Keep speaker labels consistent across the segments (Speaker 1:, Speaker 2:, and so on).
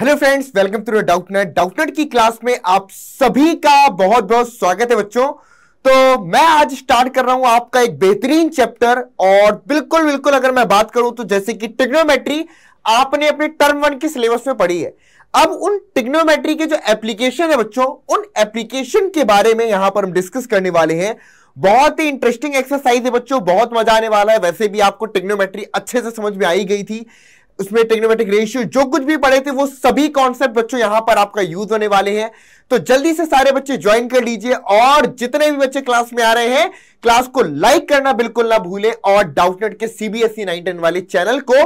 Speaker 1: Hello friends welcome to Doubtnut Doubtnut की class में आप सभी का बहुत बहुत स्वागत है बच्चों तो मैं आज स्टार्ट कर रहा हूं आपका एक बेहतरीन चैप्टर और बिल्कुल बिल्कुल अगर मैं बात करूं तो जैसे कि टिग्नोमेट्री आपने अपने टर्म वन के सिलेबस में पढ़ी है अब उन टिग्नोमेट्री के जो एप्लीकेशन है बच्चों उन एप्लीकेशन के बारे में यहां पर हम डिस्कस करने वाले हैं बहुत ही इंटरेस्टिंग एक्सरसाइज है बच्चों बहुत मजा आने वाला है वैसे भी आपको टिग्नोमेट्री अच्छे से समझ में आई गई थी उसमें टेक्नोमेटिक रेशियो जो कुछ भी पढ़े थे वो सभी कॉन्सेप्ट बच्चों यहां पर आपका यूज होने वाले हैं तो जल्दी से सारे बच्चे ज्वाइन कर लीजिए और जितने भी बच्चे क्लास में आ रहे हैं क्लास को लाइक करना बिल्कुल ना भूलें और डाउटनेट के सीबीएसई नाइन टेन वाले चैनल को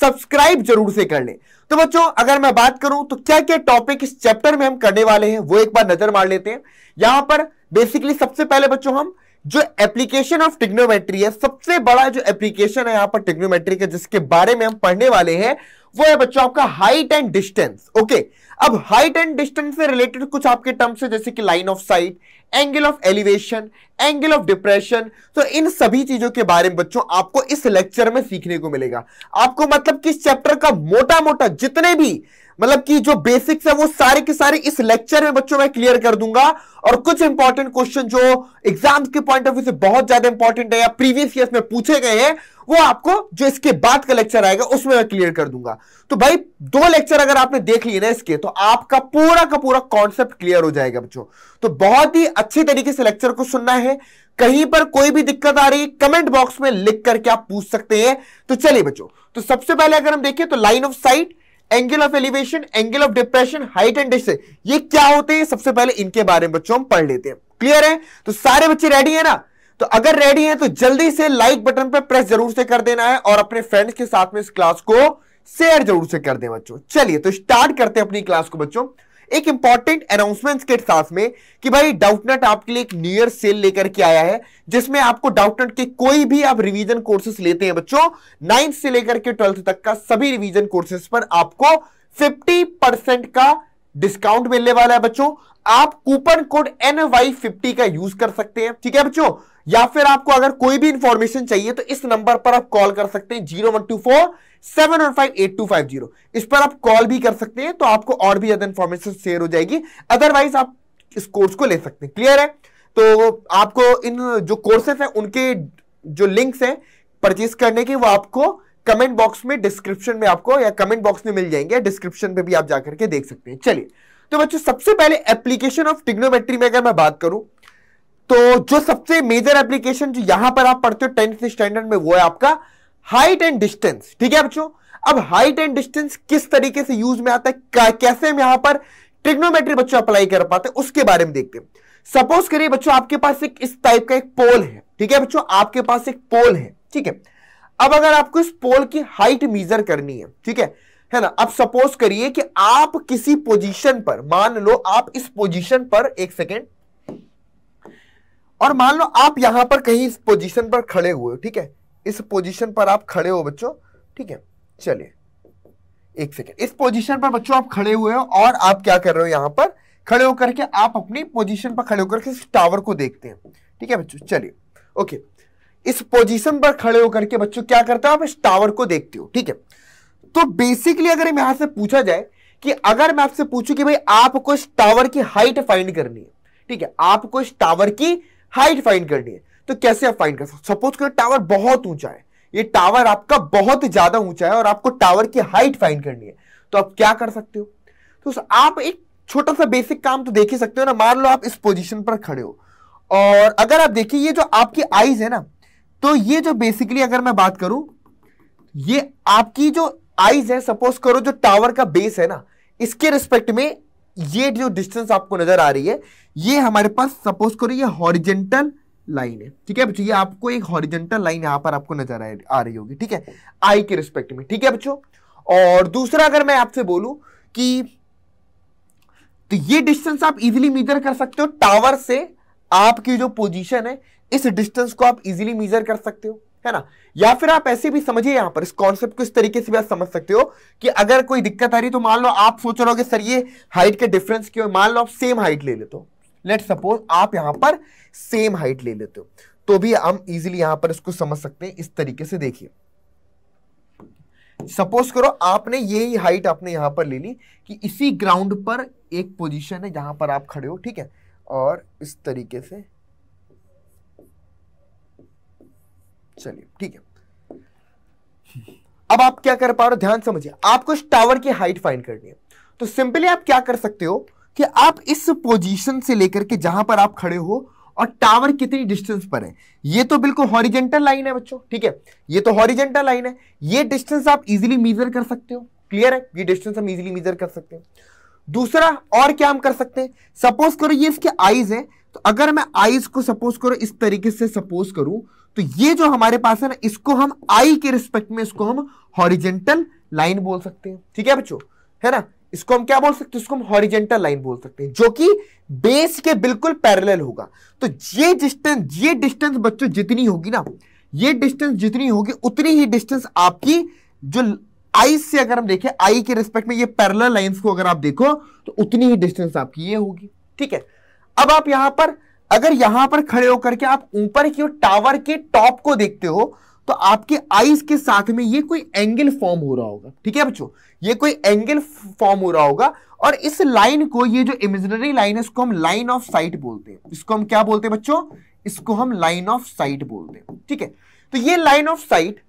Speaker 1: सब्सक्राइब जरूर से कर लें तो बच्चों अगर मैं बात करूं तो क्या क्या टॉपिक इस चैप्टर में हम करने वाले हैं वो एक बार नजर मार लेते हैं यहां पर बेसिकली सबसे पहले बच्चों हम जो एप्लीकेशन ऑफ टिग्नोमेट्री है सबसे बड़ा जो एप्लीकेशन है यहां पर टिग्नोमेट्री का जिसके बारे में हम पढ़ने वाले हैं वो है बच्चों आपका हाइट एंड डिस्टेंस ओके अब हाइट एंड डिस्टेंस से रिलेटेड कुछ आपके टर्म्स है जैसे कि line of sight angle of elevation angle of depression तो इन सभी चीजों के बारे में बच्चों आपको इस लेक्चर में सीखने को मिलेगा आपको मतलब किस चैप्टर का मोटा मोटा जितने भी मतलब कि जो बेसिक्स है वो सारे के सारे इस लेक्चर में बच्चों में क्लियर कर दूंगा और कुछ इंपॉर्टेंट क्वेश्चन जो एग्जाम्स के पॉइंट ऑफ व्यू से बहुत ज्यादा इंपॉर्टेंट है या प्रीवियस ईयर में पूछे गए हैं वो आपको जो इसके बाद का लेक्चर आएगा उसमें मैं क्लियर कर दूंगा तो भाई दो लेक्चर अगर आपने देख लिए ना इसके तो आपका पूरा का पूरा कॉन्सेप्ट क्लियर हो जाएगा बच्चों तो बहुत ही अच्छे तरीके से लेक्चर को सुनना है कहीं पर कोई भी दिक्कत आ रही कमेंट बॉक्स में लिख करके आप पूछ सकते हैं तो चलिए बच्चों तो सबसे पहले अगर हम देखें तो line of sight angle of elevation angle of depression height and distance ये क्या होते हैं सबसे पहले इनके बारे में बच्चों हम पढ़ लेते हैं क्लियर है तो सारे बच्चे रेडी है ना तो अगर रेडी है तो जल्दी से लाइक बटन पर प्रेस जरूर से कर देना है और अपने फ्रेंड्स के साथ में इस क्लास को शेयर जरूर से कर दें बच्चों चलिए तो स्टार्ट करते हैं अपनी क्लास को बच्चों एक इंपॉर्टेंट अनाउंसमेंट के साथ में कि भाई डाउटनट आपके लिए एक न्यूयर सेल लेकर के आया है जिसमें आपको डाउटनट के कोई भी आप रिवीजन कोर्सेस लेते हैं बच्चों नाइन्थ से लेकर के ट्वेल्थ तक का सभी रिवीजन कोर्सेस पर आपको फिफ्टी परसेंट का डिस्काउंट मिलने वाला है बच्चों आप coupon code N Y fifty का यूज कर सकते हैं ठीक है बच्चों या फिर आपको अगर कोई भी इंफॉर्मेशन चाहिए तो इस नंबर पर आप कॉल कर सकते हैं zero one two four seven one five eight two five zero इस पर आप कॉल भी कर सकते हैं तो आपको और भी ज्यादा इंफॉर्मेशन शेयर हो जाएगी अदरवाइज आप इस कोर्स को ले सकते हैं क्लियर है तो आपको इन जो कोर्सेस हैं उनके जो लिंक्स हैं परचेज करने के वो आपको कमेंट बॉक्स में डिस्क्रिप्शन में आपको या कमेंट बॉक्स में मिल जाएंगे डिस्क्रिप्शन में भी आप जाकर के देख सकते हैं चलिए तो बच्चों सबसे पहले एप्लीकेशन ऑफ टिग्नोमेट्री में अगर मैं बात करूं तो जो सबसे मेजर एप्लीकेशन जो यहां पर आप पढ़ते हो टेंथ स्टैंडर्ड में वो है आपका हाइट एंड डिस्टेंस ठीक है बच्चों अब हाइट एंड डिस्टेंस किस तरीके से यूज में आता है कैसे हम यहां पर ट्रिग्नोमेट्री बच्चों अप्लाई कर पाते हैं उसके बारे में देखते हैं सपोज करिए बच्चों आपके पास एक इस टाइप का एक पोल है ठीक है बच्चों आपके पास एक पोल है ठीक है अब अगर आपको इस पोल की हाइट मीजर करनी है ठीक है है ना अब सपोज करिए कि आप किसी पोजीशन पर मान लो आप इस पोजीशन पर एक सेकेंड और मान लो आप यहां पर कहीं इस पोजीशन पर खड़े हुए ठीक है इस पोजीशन पर आप खड़े हो बच्चों ठीक है चलिए एक सेकेंड इस पोजीशन पर बच्चों आप खड़े हुए हो और आप क्या कर रहे हो यहां पर खड़े होकर के आप अपनी पोजीशन पर खड़े होकर के इस टावर को देखते हैं ठीक है बच्चों चलिए ओके इस पोजीशन पर खड़े होकर के बच्चों क्या करते हो आप इस टावर को देखते हो ठीक है तो बेसिकली अगर यहां से पूछा जाए कि अगर मैं आपसे पूछूं कि भाई आपको इस टावर की हाइट फाइंड करनी है ठीक है आपको इस टावर की हाइट फाइंड करनी है तो कैसे आप फाइंड कर सकते सपोज करो टावर बहुत ऊंचा है ये टावर आपका बहुत ज्यादा ऊंचा है और आपको टावर की हाइट फाइंड करनी है तो आप क्या कर सकते हो तो आप एक छोटा सा बेसिक काम तो देख ही सकते हो ना मान लो आप इस पोजीशन पर खड़े हो और अगर आप देखिए ये जो आपकी आईज है ना तो ये जो बेसिकली अगर मैं बात करूं ये आपकी जो आईज है सपोज करो जो टावर का बेस है ना इसके रिस्पेक्ट में ये जो डिस्टेंस आपको नजर आ रही है ये हमारे पास सपोज करो ये हॉरिजेंटल लाइन है ठीक है बच्चों ये आपको एक हॉरिजेंटल लाइन यहां पर आपको नजर आ रही होगी ठीक है आई के रिस्पेक्ट में ठीक है बच्चों और दूसरा अगर मैं आपसे बोलूं कि तो ये डिस्टेंस आप इजीली मीजर कर सकते हो टावर से आपकी जो पोजीशन है इस डिस्टेंस को आप इजीली मीजर कर सकते हो है ना या फिर आप ऐसे भी समझिए यहां पर इस कॉन्सेप्ट को इस तरीके से भी आप समझ सकते हो कि अगर कोई दिक्कत आ रही तो मान लो आप सोच रहे हो सर ये हाइट के डिफरेंस क्यों मान लो आप सेम हाइट ले लेते हो लेट सपोज आप यहां पर सेम हाइट ले लेते हो तो भी हम इजिली यहां पर इसको समझ सकते हैं इस तरीके से देखिए सपोज करो आपने यही हाइट आपने यहां पर ले ली कि इसी ग्राउंड पर एक पोजीशन है जहां पर आप खड़े हो ठीक है और इस तरीके से चलिए ठीक है अब आप क्या कर पा रहे हो ध्यान समझिए आपको इस टावर की हाइट फाइंड करनी है तो सिंपली आप क्या कर सकते हो कि आप इस पोजीशन से लेकर के जहां पर आप खड़े हो और टावर कितनी डिस्टेंस पर है ये तो बिल्कुल हॉरिजेंटल लाइन है बच्चों ठीक है ये तो हॉरिजेंटल लाइन है ये डिस्टेंस आप इजिली मीजर कर सकते हो क्लियर है ये डिस्टेंस हम इजिली मीजर कर सकते हैं दूसरा और क्या हम कर सकते हैं सपोज करो ये इसके आईज है तो अगर मैं आईज को सपोज करो इस तरीके से सपोज करूं तो ये जो हमारे पास है ना इसको हम आई के रिस्पेक्ट में इसको हम हॉरिजेंटल लाइन बोल सकते हैं ठीक है बच्चों है ना इसको हम क्या बोल सकते हैं इसको हम हॉरिजेंटल लाइन बोल सकते हैं जो कि बेस के बिल्कुल पैरेलल होगा तो ये डिस्टेंस ये डिस्टेंस बच्चों जितनी होगी ना ये डिस्टेंस जितनी होगी उतनी ही डिस्टेंस आपकी जो आई से अगर हम देखें आई के रिस्पेक्ट में ये पैरल लाइन्स को अगर आप देखो तो उतनी ही डिस्टेंस आपकी ये होगी ठीक है अब आप यहां पर अगर यहां पर खड़े होकर के आप ऊपर की ओर टावर के टॉप को देखते हो तो आपके आईज के साथ में ये कोई एंगल फॉर्म हो रहा होगा ठीक है बच्चों ये कोई एंगल फॉर्म हो रहा होगा और इस लाइन को ये जो इमेजनरी लाइन है इसको हम लाइन ऑफ साइट बोलते हैं इसको हम क्या बोलते हैं बच्चों इसको हम लाइन ऑफ साइट बोलते हैं ठीक है तो ये लाइन ऑफ साइट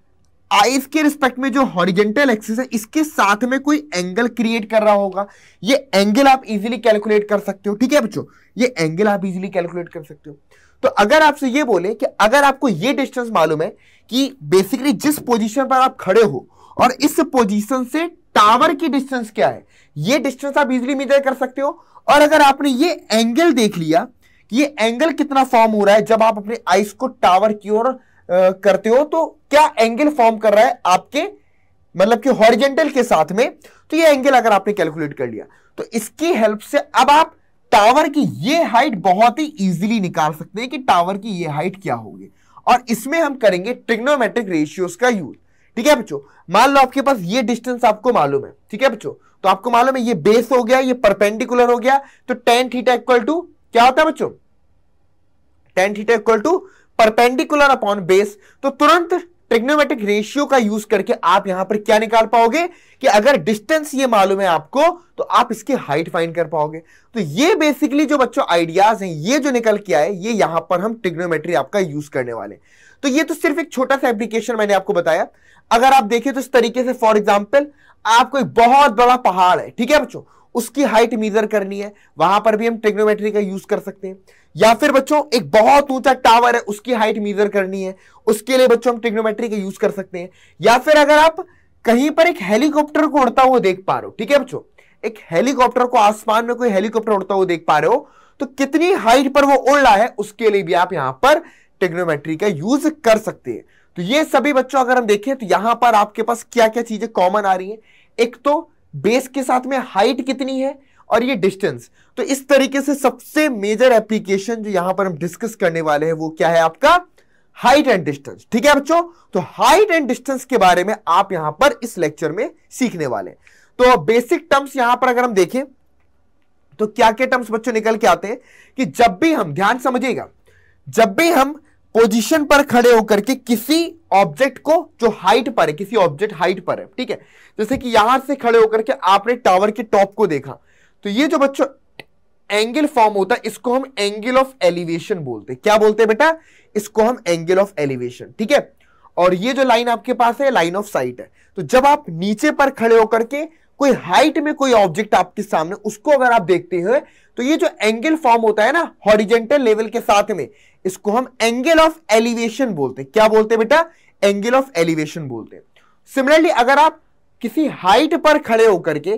Speaker 1: आईज के रिस्पेक्ट में जो हॉरिजेंटल एक्सिस है इसके साथ में कोई एंगल क्रिएट कर रहा होगा ये एंगल आप इजीली कैलकुलेट कर सकते हो ठीक है बच्चों ये एंगल आप इजीली कैलकुलेट कर सकते हो तो अगर आपसे ये बोले कि अगर आपको ये डिस्टेंस मालूम है कि बेसिकली जिस पोजीशन पर आप खड़े हो और इस पोजिशन से टावर की डिस्टेंस क्या है ये डिस्टेंस आप इजिली मेजर कर सकते हो और अगर आपने ये एंगल देख लिया कि ये एंगल कितना फॉर्म हो रहा है जब आप अपने आइस को टावर की ओर करते हो तो क्या एंगल फॉर्म कर रहा है आपके मतलब कि हॉरिजेंटल के साथ में तो ये एंगल अगर आपने कैलकुलेट कर लिया तो इसकी हेल्प से अब आप टावर की ये हाइट बहुत ही इजीली निकाल सकते हैं कि टावर की ये हाइट क्या होगी और इसमें हम करेंगे ट्रिग्नोमेट्रिक रेशियोज का यूज ठीक है बच्चों मान लो आपके पास ये डिस्टेंस आपको मालूम है ठीक है बच्चों तो आपको मालूम है ये बेस हो गया ये परपेंडिकुलर हो गया तो टेन थीटा इक्वल टू क्या होता है बच्चों tan theta equal to perpendicular upon base तो तुरंत ट्रिग्नोमेट्रिक रेशियो का यूज करके आप यहां पर क्या निकाल पाओगे कि अगर डिस्टेंस ये मालूम है आपको तो आप इसकी हाइट फाइंड कर पाओगे तो ये बेसिकली जो बच्चों आइडियाज हैं ये जो निकल के आए ये यहां पर हम ट्रिग्नोमेट्री आपका यूज करने वाले तो ये तो सिर्फ एक छोटा सा एप्लीकेशन मैंने आपको बताया अगर आप देखें तो इस तरीके से फॉर एग्जाम्पल आपको एक बहुत बड़ा पहाड़ है ठीक है बच्चों उसकी हाइट मीजर करनी है वहां पर भी हम ट्रिग्नोमेट्री का यूज कर सकते हैं या फिर बच्चों एक बहुत ऊंचा टावर है उसकी हाइट मीजर करनी है उसके लिए बच्चों हम ट्रिग्नोमेट्री का यूज कर सकते हैं या फिर अगर आप कहीं पर एक हेलीकॉप्टर को उड़ता हुआ देख पा रहे हो ठीक है बच्चों एक हेलीकॉप्टर को आसमान में कोई हेलीकॉप्टर उड़ता हुआ देख पा रहे हो तो कितनी हाइट पर वो उड़ रहा है उसके लिए भी आप यहां पर टेग्नोमेट्री का यूज कर सकते हैं तो ये सभी बच्चों अगर हम देखें तो यहां पर आपके पास क्या क्या चीजें कॉमन आ रही हैं एक तो बेस के साथ में हाइट कितनी है और ये डिस्टेंस तो इस तरीके से सबसे मेजर एप्लीकेशन जो यहां पर हम डिस्कस करने वाले हैं वो क्या है आपका हाइट एंड डिस्टेंस ठीक है बच्चों तो हाइट एंड डिस्टेंस के बारे में आप यहां पर इस लेक्चर में सीखने वाले तो बेसिक टर्म्स यहां पर अगर हम देखें तो क्या क्या टर्म्स बच्चों निकल के आते हैं कि जब भी हम ध्यान समझिएगा जब भी हम पोजीशन पर खड़े होकर के किसी ऑब्जेक्ट को जो हाइट पर है किसी ऑब्जेक्ट हाइट पर है ठीक है जैसे कि यहां से खड़े होकर के आपने टावर के टॉप को देखा तो ये जो बच्चों एंगल फॉर्म होता है इसको हम एंगल ऑफ एलिवेशन बोलते हैं क्या बोलते हैं बेटा इसको हम एंगल ऑफ एलिवेशन ठीक है और ये जो लाइन आपके पास है लाइन ऑफ साइट है तो जब आप नीचे पर खड़े होकर के कोई हाइट में कोई ऑब्जेक्ट आपके सामने उसको अगर आप देखते हो तो ये जो एंगल फॉर्म होता है ना हॉरिजेंटल लेवल के साथ में इसको हम एंगल ऑफ एलिवेशन बोलते हैं क्या बोलते हैं बेटा एंगल ऑफ एलिवेशन बोलते हैं सिमिलरली अगर आप किसी हाइट पर खड़े होकर के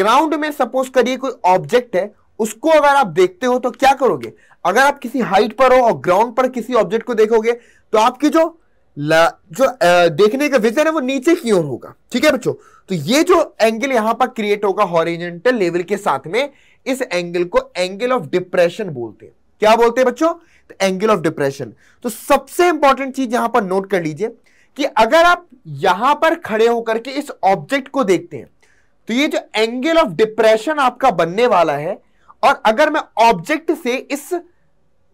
Speaker 1: ग्राउंड में सपोज करिए कोई ऑब्जेक्ट है उसको अगर आप देखते हो तो क्या करोगे अगर आप किसी हाइट पर हो और ग्राउंड पर किसी ऑब्जेक्ट को देखोगे तो आपकी जो जो देखने का विजन है वो नीचे की ओर होगा ठीक है बच्चों तो ये जो एंगल यहां पर क्रिएट होगा हॉरिजेंटल लेवल के साथ में इस एंगल को एंगल ऑफ डिप्रेशन बोलते हैं क्या बोलते हैं बच्चों तो एंगल ऑफ डिप्रेशन तो सबसे इंपॉर्टेंट चीज यहां पर नोट कर लीजिए कि अगर आप यहां पर खड़े होकर के इस ऑब्जेक्ट को देखते हैं तो ये जो एंगल ऑफ डिप्रेशन आपका बनने वाला है और अगर मैं ऑब्जेक्ट से इस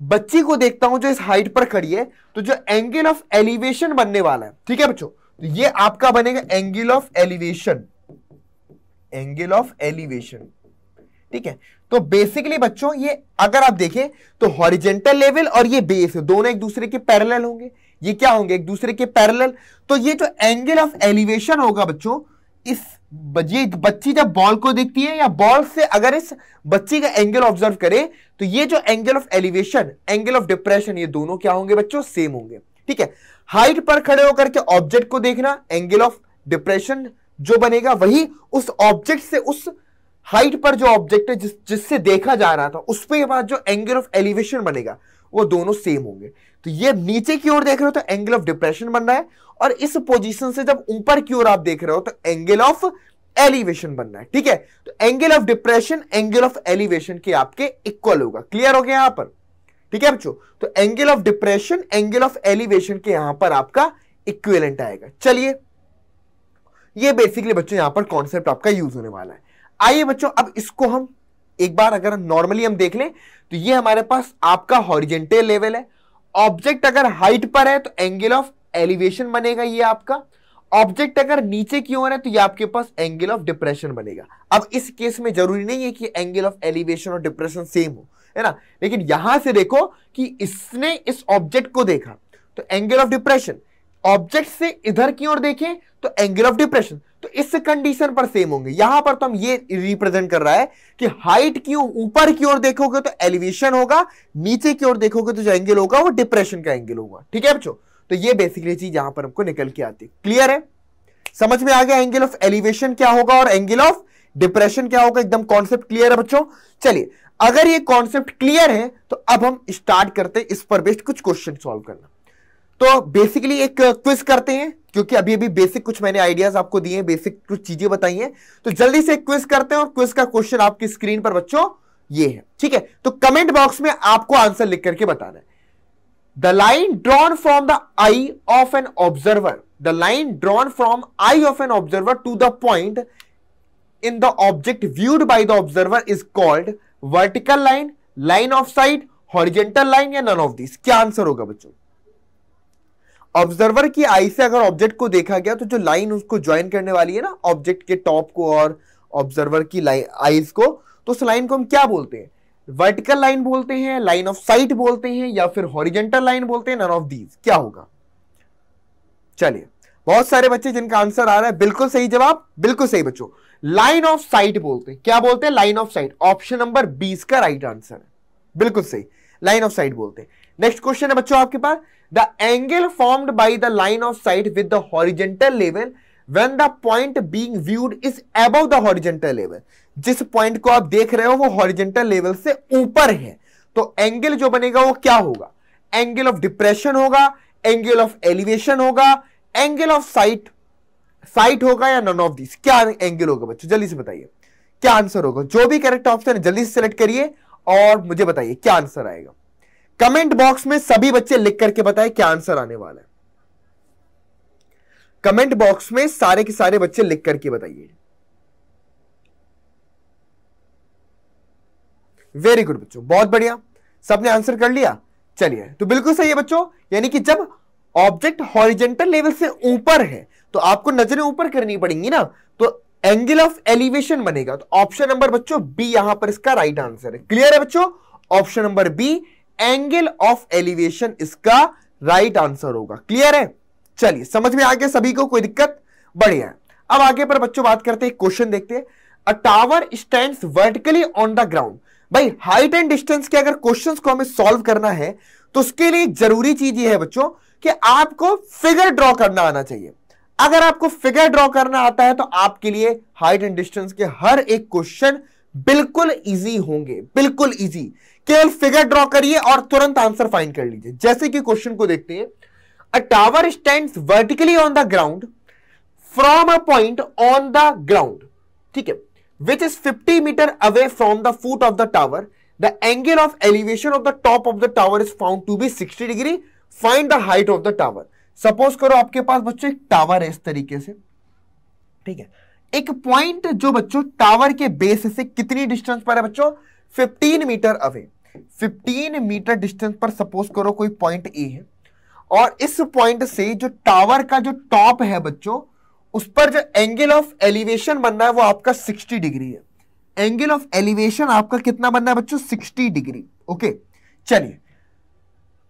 Speaker 1: बच्ची को देखता हूं जो इस हाइट पर खड़ी है तो जो एंगल ऑफ एलिवेशन बनने वाला है ठीक है बच्चों तो ये आपका बनेगा angle of elevation angle of elevation ठीक है तो बेसिकली बच्चों ये अगर आप देखें तो हॉरिजेंटल लेवल और ये बेस दोनों एक दूसरे के पैरेलल होंगे ये क्या होंगे एक दूसरे के पैरेलल तो ये जो एंगल ऑफ एलिवेशन होगा बच्चों इस ये बच्ची जब बॉल को देखती है या बॉल से अगर इस बच्ची का एंगल ऑब्जर्व करे तो ये जो angle of elevation angle of depression ये दोनों क्या होंगे बच्चों सेम होंगे ठीक है हाइट पर खड़े होकर के ऑब्जेक्ट को देखना एंगल ऑफ डिप्रेशन जो बनेगा वही उस ऑब्जेक्ट से उस हाइट पर जो ऑब्जेक्ट है जिस जिससे देखा जा रहा था उस पर बाद जो एंगल ऑफ एलिवेशन बनेगा वो दोनों सेम होंगे तो ये नीचे की ओर देख रहे हो तो एंगल ऑफ डिप्रेशन बन रहा है और इस पोजीशन से जब ऊपर की ओर आप देख रहे हो तो एंगल ऑफ एलिवेशन बन रहा है ठीक है तो angle of depression angle of elevation के आपके इक्वल होगा क्लियर हो गया यहां पर ठीक है बच्चों तो angle of depression angle of elevation के यहां पर आपका इक्वेलेंट आएगा चलिए ये बेसिकली बच्चों यहां पर कॉन्सेप्ट आपका यूज होने वाला है आइए बच्चों अब इसको हम एक बार अगर नॉर्मली हम देख लें तो ये हमारे पास आपका हॉरिजेंटल लेवल है ऑब्जेक्ट अगर हाइट पर है तो एंगल ऑफ एलिवेशन बनेगा ये आपका ऑब्जेक्ट अगर नीचे की ओर है तो ये आपके पास एंगल ऑफ डिप्रेशन बनेगा अब इस केस में जरूरी नहीं है कि एंगल ऑफ एलिवेशन और डिप्रेशन सेम हो है ना लेकिन यहां से देखो कि इसने इस ऑब्जेक्ट को देखा तो एंगल ऑफ डिप्रेशन ऑब्जेक्ट से इधर की ओर देखें तो एंगल ऑफ डिप्रेशन तो इस कंडीशन पर सेम होंगे यहां पर तो हम ये रिप्रेजेंट कर रहा है कि हाइट की ऊपर की ओर देखोगे तो एलिवेशन होगा नीचे की ओर देखोगे तो जो एंगल होगा वो डिप्रेशन का एंगल होगा ठीक है बच्चों तो ये बेसिकली चीज यहां पर हमको निकल के आती है क्लियर है समझ में आ गया एंगल ऑफ एलिवेशन क्या होगा और एंगल ऑफ डिप्रेशन क्या होगा एकदम कॉन्सेप्ट क्लियर है बच्चों चलिए अगर ये कॉन्सेप्ट क्लियर है तो अब हम स्टार्ट करते हैं इस पर बेस्ड कुछ क्वेश्चन सॉल्व करना तो बेसिकली एक क्विज uh, करते हैं क्योंकि अभी अभी बेसिक कुछ मैंने आइडियाज आपको दिए हैं बेसिक कुछ चीजें बताई हैं तो जल्दी से क्विज करते हैं और क्विज का क्वेश्चन आपकी स्क्रीन पर बच्चों ये है ठीक है तो कमेंट बॉक्स में आपको आंसर लिख करके बताना है the line drawn from the eye of an observer the line drawn from eye of an observer to the point in the object viewed by the observer is called vertical line line of sight horizontal line या none of this क्या answer होगा बच्चों observer की आई से अगर object को देखा गया तो जो लाइन उसको ज्वाइन करने वाली है ना ऑब्जेक्ट के टॉप को और ऑब्जर्वर की लाइन आईज को तो उस लाइन को हम क्या बोलते हैं वर्टिकल लाइन बोलते हैं लाइन ऑफ साइट बोलते हैं या फिर हॉरिजेंटल लाइन बोलते हैं नन ऑफ दीज क्या होगा चलिए बहुत सारे बच्चे जिनका आंसर आ रहा है बिल्कुल सही जवाब बिल्कुल सही बच्चों लाइन ऑफ साइट बोलते हैं क्या बोलते हैं line of sight option number बीस का राइट आंसर है बिल्कुल सही लाइन ऑफ साइट बोलते हैं नेक्स्ट क्वेश्चन है बच्चों आपके पास the angle formed by the line of sight with the horizontal level when the point being viewed is above the horizontal level जिस पॉइंट को आप देख रहे हो वो हॉरिजेंटल लेवल से ऊपर है तो एंगल जो बनेगा वो क्या होगा एंगल ऑफ डिप्रेशन होगा एंगल ऑफ एलिवेशन होगा एंगल ऑफ साइट साइट होगा या नॉन ऑफ दिस क्या एंगल होगा बच्चों जल्दी से बताइए क्या आंसर होगा जो भी करेक्ट ऑप्शन है जल्दी से सिलेक्ट करिए और मुझे बताइए क्या आंसर आएगा कमेंट बॉक्स में सभी बच्चे लिख करके बताएं क्या आंसर आने वाला है कमेंट बॉक्स में सारे के सारे बच्चे लिख करके बताइए वेरी गुड बच्चों बहुत बढ़िया सबने आंसर कर लिया चलिए तो बिल्कुल सही है बच्चों यानी कि जब ऑब्जेक्ट हॉरिजेंटल लेवल से ऊपर है तो आपको नजरें ऊपर करनी पड़ेंगी ना तो एंगल ऑफ एलिवेशन बनेगा तो ऑप्शन नंबर बच्चों बी यहां पर इसका राइट आंसर है क्लियर है बच्चों option number B angle of elevation इसका राइट आंसर होगा क्लियर है चलिए समझ में आ गया सभी को कोई दिक्कत बढ़िया अब आगे पर बच्चों बात करते हैं क्वेश्चन देखते हैं a tower stand vertically on the ground भाई हाइट एंड डिस्टेंस के अगर क्वेश्चन को हमें सॉल्व करना है तो उसके लिए जरूरी चीज ये है बच्चों कि आपको फिगर ड्रॉ करना आना चाहिए अगर आपको फिगर ड्रॉ करना आता है तो आपके लिए हाइट एंड डिस्टेंस के हर एक क्वेश्चन बिल्कुल इजी होंगे बिल्कुल इजी केवल फिगर ड्रॉ करिए और तुरंत आंसर फाइन कर लीजिए जैसे कि क्वेश्चन को देखते हैं a tower stand vertically on the ground from a point on the ground ठीक है which is 50 metre away from the foot of the tower the angle of elevation of the top of the tower is found to be 60 degree find the height of the tower suppose करो आपके पास बच्चों एक tower है इस तरीके से ठीक है एक पॉइंट जो बच्चों टावर के बेस से कितनी डिस्टेंस पर है बच्चों fifteen metre away fifteen metre distance पर सपोज करो कोई पॉइंट ए है और इस पॉइंट से जो टावर का जो टॉप है बच्चों उस पर जो एंगल ऑफ एलिवेशन बनना है वो आपका 60 डिग्री है एंगल ऑफ एलिवेशन आपका कितना बनना है बच्चों 60 डिग्री ओके चलिए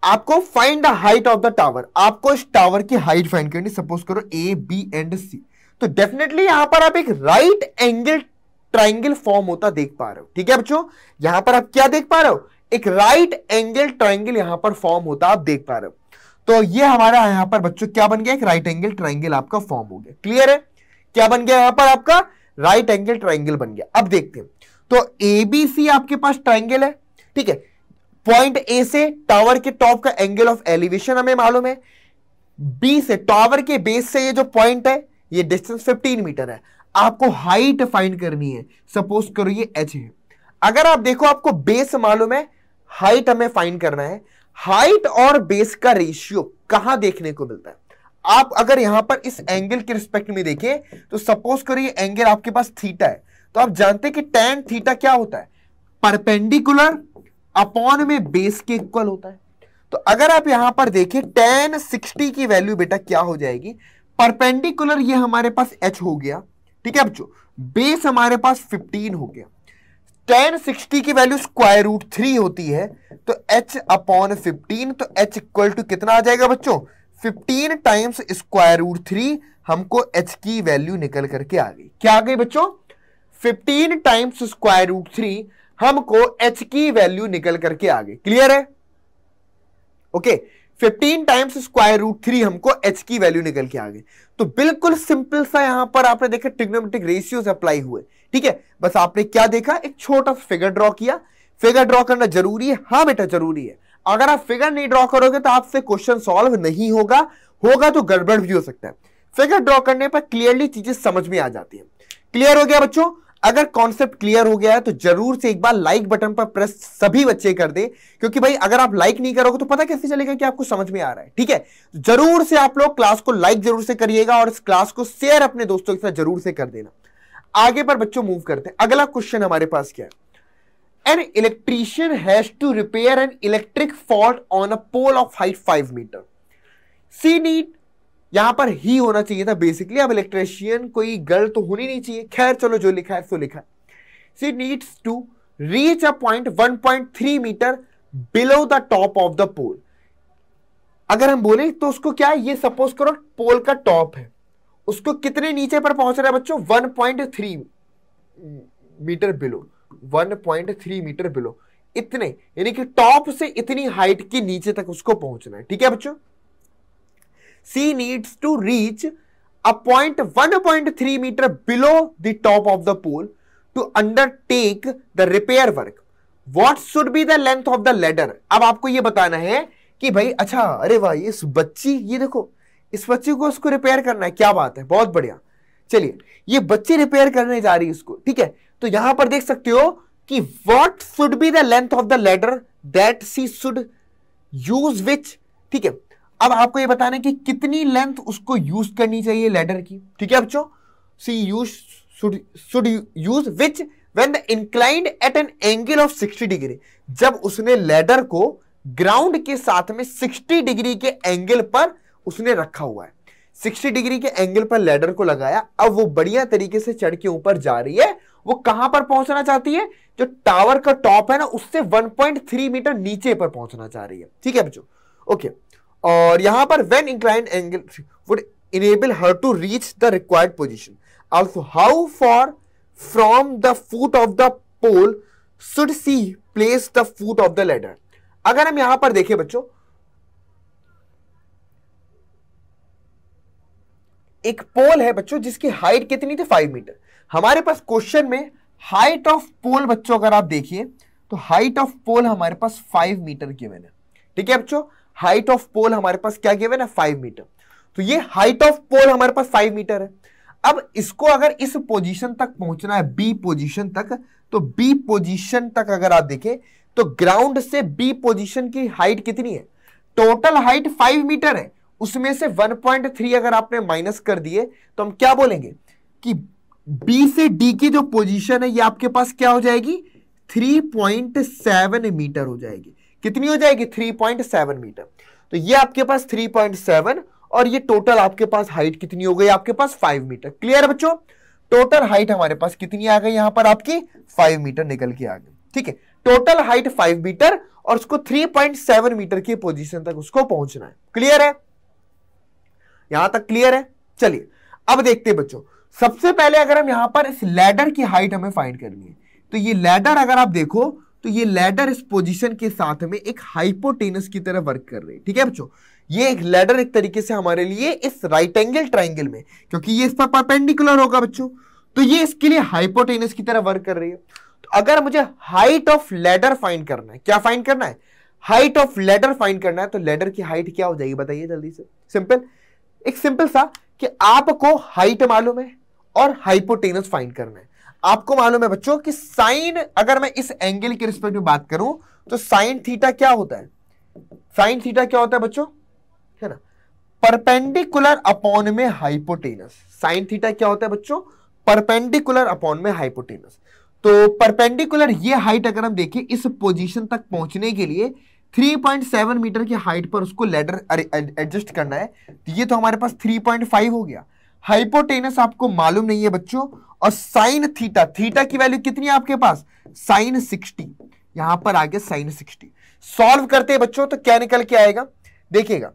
Speaker 1: आपको find the height of the tower आपको इस टावर की हाइट फाइंड करनी सपोज करो ए बी एंड सी तो डेफिनेटली यहां पर आप एक राइट एंगल ट्राइंगल फॉर्म होता देख पा रहे हो ठीक है बच्चों यहां पर आप क्या देख पा रहे हो एक राइट एंगल ट्राइंगल यहां पर फॉर्म होता आप देख पा रहे हो तो ये हमारा यहां पर बच्चों क्या बन गया एक राइट एंगल ट्राइंगल आपका फॉर्म हो गया क्लियर है क्या बन गया यहां पर आपका राइट एंगल ट्राइंगल बन गया अब देखते हैं तो एबीसी आपके पास ट्राइंगल है ठीक है पॉइंट ए से टावर के टॉप का एंगल ऑफ एलिवेशन हमें मालूम है बी से टावर के बेस से ये जो पॉइंट है ये डिस्टेंस 15 मीटर है आपको हाइट फाइंड करनी है सपोज करो ये एच है अगर आप देखो आपको बेस मालूम है हाइट हमें फाइंड करना है हाइट और बेस का रेशियो कहां देखने को मिलता है आप अगर यहां पर इस एंगल के रिस्पेक्ट में देखें तो सपोज करो ये एंगल आपके पास थीटा है तो आप जानते हैं कि टेन थीटा क्या होता है परपेंडिकुलर अपॉन में बेस के इक्वल होता है तो अगर आप यहां पर देखें टेन सिक्सटी की वैल्यू बेटा क्या हो जाएगी परपेंडिकुलर ये हमारे पास एच हो गया ठीक है अब जो बेस हमारे पास फिफ्टीन हो गया टेन सिक्सटी की वैल्यू स्क्वायर रूट थ्री होती है तो एच अपॉन फिफ्टीन तो एच इक्वल टू कितना आ जाएगा बच्चों fifteen times square root three हमको एच की वैल्यू निकल करके आ गई क्या आ गई बच्चों fifteen times square root three हमको एच की वैल्यू निकल करके आ गई क्लियर है okay fifteen times square root three हमको एच की वैल्यू निकल के आ गई तो बिल्कुल सिंपल सा यहां पर आपने देखा ट्रिग्नोमेट्रिक रेशियो अप्लाई हुए ठीक है बस आपने क्या देखा एक छोटा सा फिगर ड्रॉ किया फिगर ड्रॉ करना जरूरी है हाँ बेटा जरूरी है अगर आप फिगर नहीं ड्रॉ करोगे तो आपसे क्वेश्चन सॉल्व नहीं होगा होगा तो गड़बड़ भी हो सकता है फिगर ड्रॉ करने पर क्लियरली चीजें समझ में आ जाती है क्लियर हो गया बच्चों अगर कॉन्सेप्ट क्लियर हो गया है तो जरूर से एक बार लाइक बटन पर प्रेस सभी बच्चे कर दे क्योंकि भाई अगर आप लाइक नहीं करोगे तो पता कैसे चलेगा कि आपको समझ में आ रहा है ठीक है जरूर से आप लोग क्लास को लाइक जरूर से करिएगा और इस क्लास को शेयर अपने दोस्तों के साथ जरूर से कर देना आगे पर बच्चों मूव करते हैं अगला क्वेश्चन हमारे पास क्या है an electrician has to repair an electric fault on a pole of height five metre she need यहां पर ही होना चाहिए था बेसिकली अब इलेक्ट्रिशियन कोई गर्ल तो होनी नहीं चाहिए खैर चलो जो लिखा है सो लिखा है she needs to reach a point 1.3 metre below the top of the pole अगर हम बोले तो उसको क्या है ये सपोज करो पोल का टॉप है उसको कितने नीचे पर पहुंच रहा है बच्चों 1.3 मीटर बिलो 1.3 मीटर बिलो इतने यानी कि टॉप से इतनी हाइट के नीचे तक उसको पहुंचना है ठीक है बच्चों to reach a point one point three metre below the top of the pole to undertake the repair work. What should be the length of the ladder अब आपको ये बताना है कि भाई अच्छा अरे भाई इस बच्ची ये देखो इस बच्ची को उसको रिपेयर करना है क्या बात है बहुत बढ़िया चलिए ये बच्ची रिपेयर करने जा रही है इसको ठीक है तो यहां पर देख सकते हो कि what should be the length of the ladder that she should use which ठीक है अब आपको ये बताना है कि कितनी लेंथ उसको यूज करनी चाहिए लेडर की ठीक है बच्चों she use should use which when the inclined at an angle of 60 degree जब उसने लेडर को ग्राउंड के साथ में 60 डिग्री के एंगल पर उसने रखा हुआ है 60 डिग्री के एंगल पर लेडर को लगाया अब वो बढ़िया तरीके से चढ़ के ऊपर जा रही है वो कहां पर पहुंचना चाहती है जो टावर का टॉप है ना उससे 1.3 मीटर नीचे पर पहुंचना चाह रही है ठीक है बच्चों ओके okay. और यहाँ पर when inclined angle would enable her to reach the required position also how far from the foot of the pole should she place the foot of the ladder अगर हम यहां पर देखें बच्चों एक पोल है बच्चों जिसकी हाइट कितनी थी फाइव मीटर हमारे पास क्वेश्चन में हाइट ऑफ पोल बच्चों अगर आप देखिए तो हाइट ऑफ पोल हमारे पास फाइव मीटर की मैंने ठीक है बच्चों हाइट ऑफ पोल हमारे पास क्या गिवन है फाइव मीटर तो ये हाइट ऑफ पोल हमारे पास फाइव मीटर है अब इसको अगर इस पोजीशन तक पहुंचना है बी पोजीशन तक तो बी पोजीशन तक अगर आप देखें तो ग्राउंड से बी पोजीशन की हाइट कितनी है टोटल हाइट फाइव मीटर है उसमें से वन पॉइंट थ्री अगर आपने माइनस कर दिए तो हम क्या बोलेंगे कि बी से डी की जो पोजीशन है ये आपके पास क्या हो जाएगी सेवन मीटर हो जाएगी कितनी हो जाएगी 3.7 मीटर तो ये आपके पास 3.7 और ये टोटल आपके पास हाइट कितनी हो गई आपके पास 5 मीटर क्लियर बच्चों टोटल हाइट हमारे पास कितनी आ गई यहां पर आपकी 5 मीटर निकल के आ गई ठीक है टोटल हाइट 5 मीटर और उसको 3.7 मीटर की पोजिशन तक उसको पहुंचना है क्लियर है यहां तक क्लियर है चलिए अब देखते हैं बच्चों सबसे पहले अगर हम यहां पर इस लैडर की हाइट हमें फाइंड करनी है तो ये लैडर अगर आप देखो तो ये लैडर इस पोजीशन के साथ में एक हाइपोटेनस की तरह वर्क कर रही है ठीक है बच्चों ये एक लैडर एक तरीके से हमारे लिए इस राइट एंगल ट्राइंगल में क्योंकि ये इस पर परपेंडिकुलर होगा बच्चों तो ये इसके लिए हाइपोटेनस की तरह वर्क कर रही है तो अगर मुझे हाइट ऑफ लेडर फाइंड करना है क्या फाइंड करना है हाइट ऑफ लेडर फाइंड करना है तो लेडर की हाइट क्या हो जाएगी बताइए जल्दी से सिंपल एक सिंपल सा कि आपको हाइट मालूम है और हाइपोटेनस फाइंड करना है आपको मालूम है बच्चों कि साइन अगर मैं इस एंगल के रिस्पेक्ट में बात करूं तो साइन थीटा क्या होता है साइन थीटा क्या होता है बच्चों है ना परपेंडिकुलर अपॉन में हाइपोटेनस साइन थीटा क्या होता है बच्चों परपेंडिकुलर अपॉन में हाइपोटेनस तो परपेंडिकुलर ये हाइट अगर हम देखें इस पोजीशन तक पहुंचने के लिए 3.7 मीटर की हाइट पर उसको लेडर एडजस्ट करना है तो ये तो हमारे पास 3.5 हो गया हाइपोटेनस आपको मालूम नहीं है बच्चों और साइन थीटा थीटा की वैल्यू कितनी है आपके पास साइन सिक्सटी यहां पर आगे साइन सिक्सटी सॉल्व करते हैं बच्चों तो क्या निकल के आएगा देखिएगा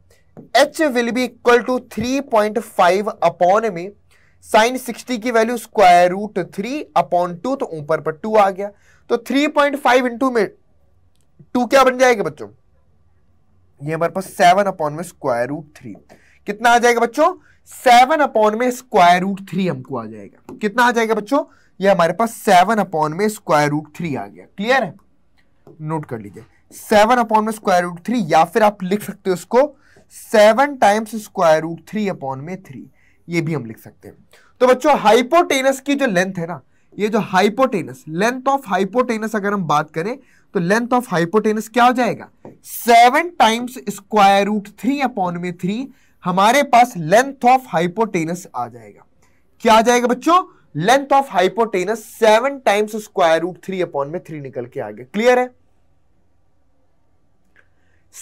Speaker 1: H will be equal to three point five upon में साइन सिक्सटी की value square root three upon two तो ऊपर पर टू आ गया तो थ्री पॉइंट फाइव इंटू में टू क्या बन जाएगा बच्चों ये हमारे पास सेवन अपॉन में स्क्वायर रूट थ्री कितना आ जाएगा बच्चों सेवन अपॉन में स्क्वायर रूट थ्री हमको आ जाएगा कितना आ जाएगा बच्चों ये हमारे पास सेवन अपॉन में स्क्वायर रूट थ्री आ गया क्लियर है नोट कर लीजिए सेवन अपॉन में स्क्वायर रूट थ्री या फिर आप लिख सकते हो उसको seven times square root three upon में थ्री ये भी हम लिख सकते हैं तो बच्चों हाइपोटेनस की जो लेंथ है ना ये जो हाइपोटेनस लेंथ ऑफ हाइपोटेनस अगर हम बात करें तो लेंथ ऑफ हाइपोटेनस क्या हो जाएगा seven times square root three upon में थ्री हमारे पास लेंथ ऑफ हाइपोटेनस आ जाएगा क्या आ जाएगा बच्चों length of hypotenuse seven times square root three upon में थ्री निकल के आ गया क्लियर है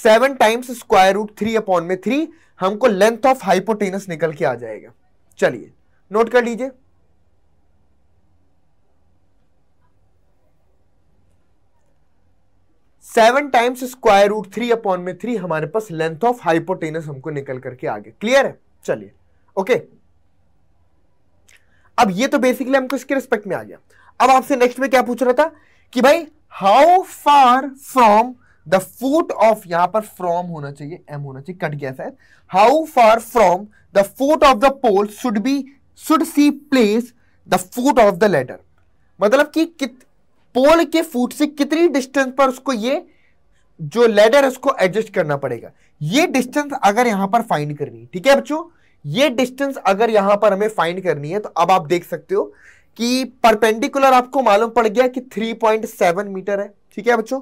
Speaker 1: seven times square root three upon में थ्री हमको लेंथ ऑफ हाइपोटेनस निकल के आ जाएगा चलिए नोट कर लीजिए seven times square root three upon में थ्री हमारे पास लेंथ ऑफ हाइपोटेनस हमको निकल करके आगे क्लियर है चलिए ओके अब ये तो बेसिकली हमको इसके रिस्पेक्ट में आ गया अब आपसे नेक्स्ट में क्या पूछ रहा था कि भाई how far from the foot of यहां पर फ्रॉम होना चाहिए एम होना चाहिए कट गया शायद how far from the foot of the pole should be should she place the foot of the ladder मतलब कि कित पोल के फूट से कितनी डिस्टेंस पर उसको ये जो लेडर उसको एडजस्ट करना पड़ेगा ये डिस्टेंस अगर यहां पर फाइंड करनी है ठीक है बच्चों ये डिस्टेंस अगर यहां पर हमें फाइंड करनी है तो अब आप देख सकते हो कि परपेंडिकुलर आपको मालूम पड़ गया कि 3.7 मीटर है ठीक है बच्चों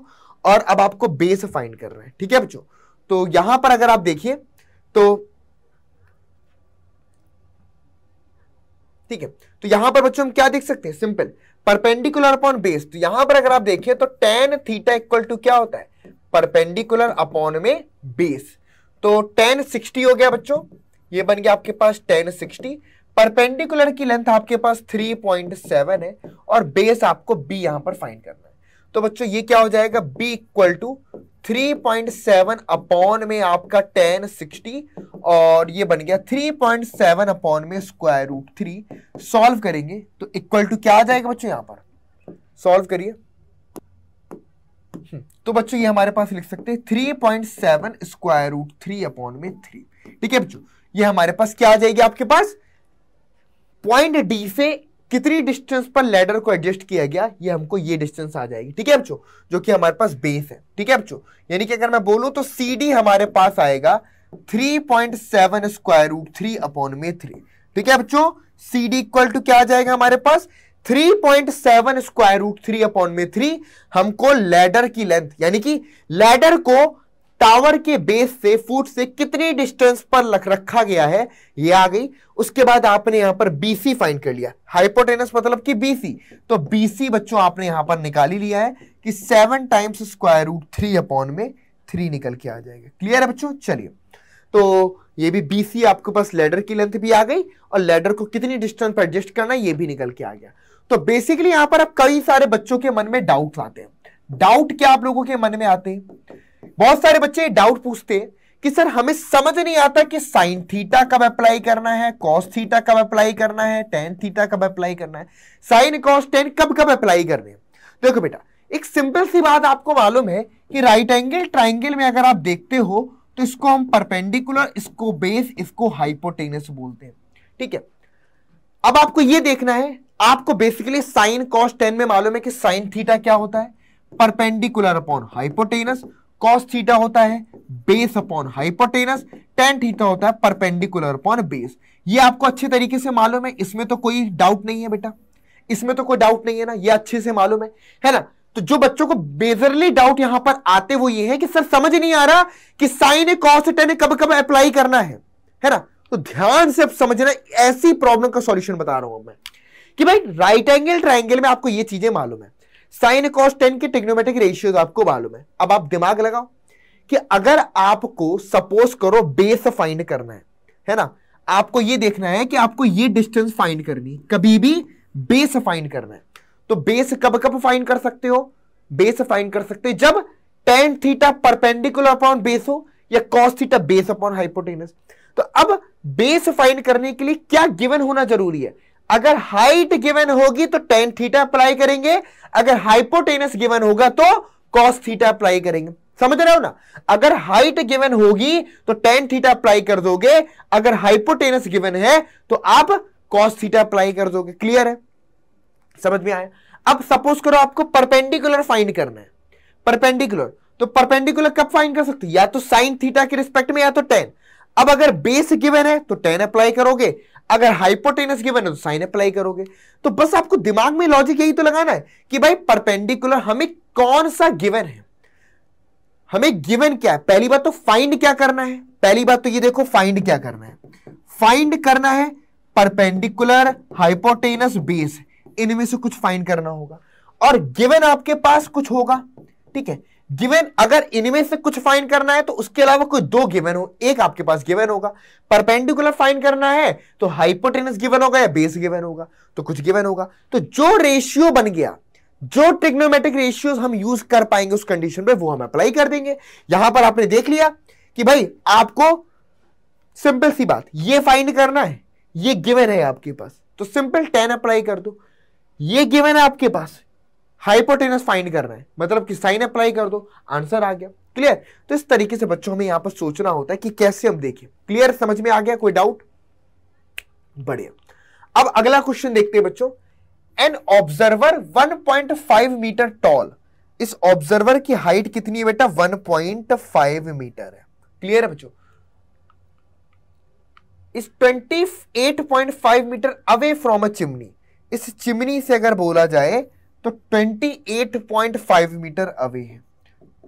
Speaker 1: और अब आपको बेस फाइंड कर रहे हैं ठीक है बच्चों तो यहां पर अगर आप देखिए तो ठीक है तो यहां पर बच्चों हम क्या देख सकते हैं सिंपल परपेंडिकुलर अपॉन बेस तो यहां पर अगर आप देखें तो टेन थीटा इक्वल टू क्या होता है परपेंडिकुलर अपॉन में बेस तो टेन सिक्सटी हो गया बच्चों ये बन गया आपके पास टेन सिक्सटी परपेंडिकुलर की लेंथ आपके पास थ्री पॉइंट सेवन है और बेस आपको बी यहां पर फाइंड करना है तो बच्चों ये क्या हो जाएगा b equal to three point seven upon में आपका टेन सिक्सटी और ये बन गया थ्री पॉइंट सेवन अपॉन में स्क्वायर रूट थ्री सॉल्व करेंगे तो इक्वल टू क्या आ जाएगा बच्चों यहां पर सॉल्व करिए हम्म, तो बच्चों ये हमारे पास लिख सकते हैं three point seven square root three upon में थ्री ठीक है बच्चों ये हमारे पास क्या आ जाएगी आपके पास पॉइंट डी से कितनी डिस्टेंस पर लेडर को एडजस्ट किया गया ये हमको ये डिस्टेंस आ जाएगी ठीक है जो कि हमारे पास बेस है ठीक है यानी कि अगर मैं बोलूं तो सी हमारे पास आएगा 3.7 स्क्वायर रूट थ्री अपॉन में थ्री ठीक है बच्चों सी डी इक्वल टू क्या आ जाएगा हमारे पास 3.7 स्क्वायर रूट थ्री अपॉन में थ्री हमको लेडर की लेंथ यानी कि लेडर को टावर के बेस से फुट से कितने डिस्टेंस पर लख रखा गया है ये आ गई उसके बाद आपने यहां पर बीसी फाइंड कर लिया हाइपोटेनस मतलब कि बीसी तो बीसी बच्चों आपने यहां पर निकाली लिया है कि seven times square root three upon में थ्री निकल के आ जाएगा क्लियर है बच्चों चलिए तो ये भी बीसी आपके पास लेडर की लेंथ भी आ गई और लेडर को कितनी डिस्टेंस पर एडजस्ट करना ये भी निकल के आ गया तो बेसिकली यहां पर अब कई सारे बच्चों के मन में डाउट आते हैं डाउट क्या आप लोगों के मन में आते हैं बहुत सारे बच्चे डाउट पूछते हैं कि सर हमें समझ नहीं आता कि साइन थीटा कब अप्लाई करना है कॉस थीटा कब अप्लाई करना है टेन थीटा कब अप्लाई करना है साइन कॉस टेन कब कब अप्लाई करने हैं देखो बेटा एक सिंपल सी बात आपको मालूम है कि राइट एंगल ट्राइंगल में अगर आप देखते हो तो इसको हम परपेंडिकुलर इसको बेस इसको हाइपोटेनस बोलते हैं ठीक है अब आपको यह देखना है आपको बेसिकली साइन कॉस टेन में मालूम है कि साइन थीटा क्या होता है perpendicular upon hypotenuse cos theta होता है base upon hypotenuse tan theta होता है परपेंडिकुलर अपॉन बेस ये आपको अच्छे तरीके से मालूम है इसमें तो कोई डाउट नहीं है बेटा इसमें तो कोई डाउट नहीं है ना ये अच्छे से मालूम है है ना तो जो बच्चों को बेजरली डाउट यहां पर आते वो ये है कि सर समझ नहीं आ रहा कि साइन कॉस टेन कब कब अप्लाई करना है है ना तो ध्यान से समझना ऐसी प्रॉब्लम का सॉल्यूशन बता रहा हूं मैं कि भाई राइट एंगल ट्राइंगल में आपको ये चीजें मालूम है साइन कॉस टेन के टिग्नोमेट्रिक रेशियोज आपको मालूम है अब आप दिमाग लगाओ कि अगर आपको सपोज करो बेस फाइंड करना है है ना आपको ये देखना है कि आपको ये डिस्टेंस फाइंड करनी कभी भी बेस फाइंड करना है तो बेस कब कब फाइंड कर सकते हो बेस फाइंड कर सकते जब tan theta perpendicular upon base हो या cos theta base upon hypotenuse तो अब बेस फाइंड करने के लिए क्या गिवन होना जरूरी है अगर हाइट गिवन होगी तो टेन थीटा अप्लाई करेंगे अगर हाइपोटेनस गिवन होगा तो कॉस थीटा अप्लाई करेंगे समझ रहे हो ना अगर हाइट गिवन होगी तो टेन थीटा अप्लाई कर दोगे अगर हाइपोटेनस गिवन है तो आप कॉस थीटा अप्लाई कर दोगे क्लियर है समझ में आया अब सपोज करो आपको परपेंडिकुलर फाइंड करना है परपेंडिकुलर तो परपेंडिकुलर कब फाइंड कर सकते या तो साइन थीटा के रिस्पेक्ट में या तो टेन अब अगर बेस गिवन है तो टेन अप्लाई करोगे अगर हाइपोटेनस गिवन है तो साइन अप्लाई करोगे तो बस आपको दिमाग में लॉजिक यही तो लगाना है कि भाई परपेंडिकुलर हमें कौन सा गिवन है हमें गिवन क्या है पहली बात तो फाइंड क्या करना है पहली बात तो ये देखो फाइंड क्या करना है फाइंड करना है परपेंडिकुलर हाइपोटेनस बेस इनमें से कुछ फाइंड करना होगा और गिवन आपके पास कुछ होगा ठीक है गिवन अगर इनमें से कुछ फाइंड करना है तो उसके अलावा कोई दो गिवन हो एक आपके पास गिवन होगा परपेंडिकुलर फाइंड करना है तो हाइपोटेनस गिवन होगा या बेस गिवन होगा तो कुछ गिवन होगा तो जो रेशियो बन गया जो ट्रिग्नोमेट्रिक रेशियोज हम यूज कर पाएंगे उस कंडीशन पर वो हम अप्लाई कर देंगे यहां पर आपने देख लिया कि भाई आपको सिंपल सी बात ये फाइंड करना है ये गिवन है आपके पास तो सिंपल टेन अप्लाई कर दो ये गिवन है आपके पास हाइपोटेनस फाइंड करना है मतलब कि साइन अप्लाई कर दो आंसर आ गया क्लियर तो इस तरीके से बच्चों हमें यहां पर सोचना होता है कि कैसे हम देखें क्लियर समझ में आ गया कोई डाउट बढ़िया अब अगला क्वेश्चन देखते हैं बच्चों एन ऑब्जर्वर 1.5 मीटर टॉल इस ऑब्जर्वर की हाइट कितनी है बेटा 1.5 मीटर है क्लियर है बच्चों is 28.5 metre away from a chimney इस चिमनी से अगर बोला जाए तो 28.5 मीटर अवे है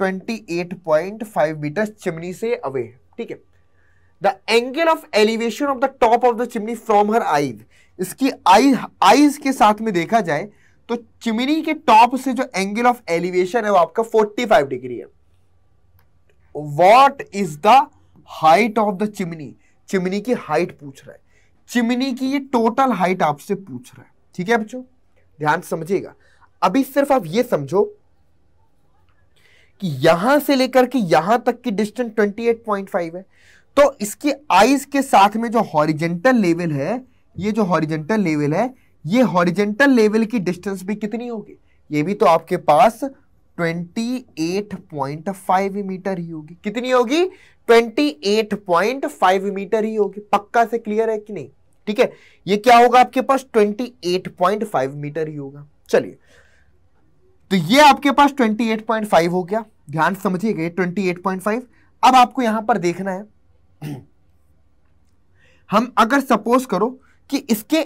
Speaker 1: 28.5 मीटर चिमनी से अवे है ठीक है the angle of elevation of the top of the chimney from her eyes इसकी आई आईज के साथ में देखा जाए तो चिमनी के टॉप से जो एंगल ऑफ एलिवेशन है वो आपका 45 डिग्री है what is the height of the chimney chimney की हाइट पूछ रहा है चिमनी की ये टोटल हाइट आपसे पूछ रहा है ठीक है बच्चों ध्यान समझिएगा अभी सिर्फ आप ये समझो कि यहां से लेकर के यहां तक की डिस्टेंस 28.5 है तो इसके आईज के साथ में जो हॉरिजेंटल लेवल है ये जो हॉरिजेंटल लेवल है ये हॉरिजेंटल लेवल की डिस्टेंस भी कितनी होगी ये भी तो आपके पास 28.5 मीटर ही होगी कितनी होगी 28.5 मीटर ही होगी पक्का से क्लियर है कि नहीं ठीक है ये क्या होगा आपके पास 28.5 मीटर ही होगा चलिए तो ये आपके पास 28.5 हो गया ध्यान समझिएगा ये 28.5 अब आपको यहां पर देखना है हम अगर सपोज करो कि इसके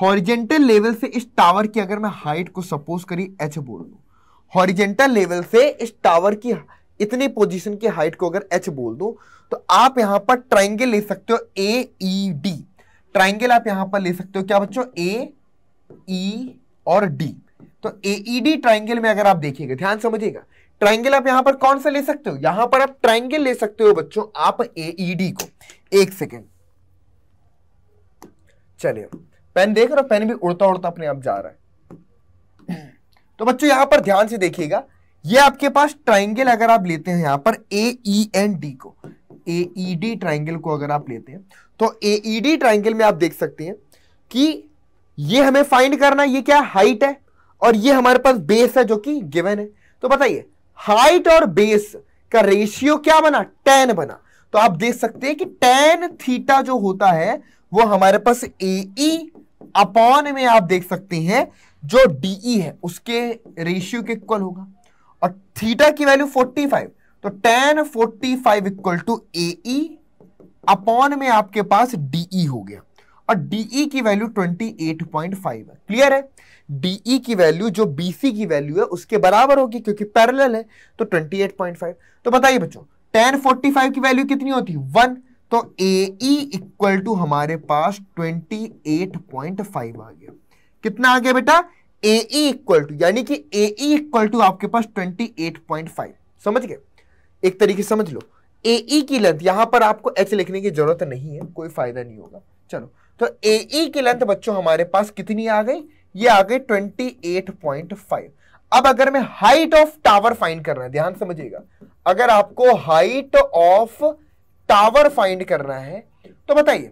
Speaker 1: हॉरिजेंटल लेवल से इस टावर की अगर मैं हाइट को सपोज करी एच बोल दू हॉरिजेंटल लेवल से इस टावर की इतने पोजीशन की हाइट को अगर एच बोल दू तो आप यहां पर ट्राइंगल ले सकते हो ए डी ट्राइंगल आप यहां पर ले सकते हो क्या बच्चों ए ई e और डी तो एईडी ट्राइंगल e में अगर आप देखिएगा ध्यान समझिएगा ट्राइंगल आप यहां पर कौन सा ले सकते हो यहां पर आप ट्राइंगल ले सकते हो बच्चों आप एईडी e को एक सेकेंड चलिए पेन देख रहे हो पेन भी उड़ता उड़ता अपने आप जा रहा है तो बच्चों यहां पर ध्यान से देखिएगा ये आपके पास ट्राइंगल अगर आप लेते हैं यहां पर ए ई एन डी को ए ई डी ट्राइंगल को अगर आप लेते हैं तो ए ई डी ट्राइंगल में आप देख सकते हैं कि ये हमें फाइंड करना ये क्या हाइट है और ये हमारे पास बेस है जो कि गिवन है तो बताइए हाइट और बेस का रेशियो क्या बना टेन बना तो आप देख सकते हैं कि टेन थीटा जो होता है वो हमारे पास ए अपॉन में आप देख सकते हैं जो डी है उसके रेशियो के इक्वल होगा और थीटा की वैल्यू 45 तो tan 45 equal to A upon में आपके पास डी हो गया और डीई e की वैल्यू 28.5 है क्लियर है डीई e की वैल्यू जो बीसी की वैल्यू है उसके बराबर होगी क्योंकि पैरेलल है तो 28.5 तो बताइए बच्चों 1045 की वैल्यू कितनी होती है वन तो ए इक्वल टू हमारे पास 28.5 आ गया कितना आ गया बेटा ए इक्वल टू यानी कि ए इक्वल टू आपके पास 28.5 समझ गए एक तरीके समझ लो ए e की लेंथ यहां पर आपको एच लिखने की जरूरत नहीं है कोई फायदा नहीं होगा चलो तो ए ई e की लेंथ बच्चों हमारे पास कितनी आ गई ये आ गई 28.5 अब अगर मैं हाइट ऑफ टावर फाइंड करना है ध्यान समझिएगा अगर आपको हाइट ऑफ टावर फाइंड करना है तो बताइए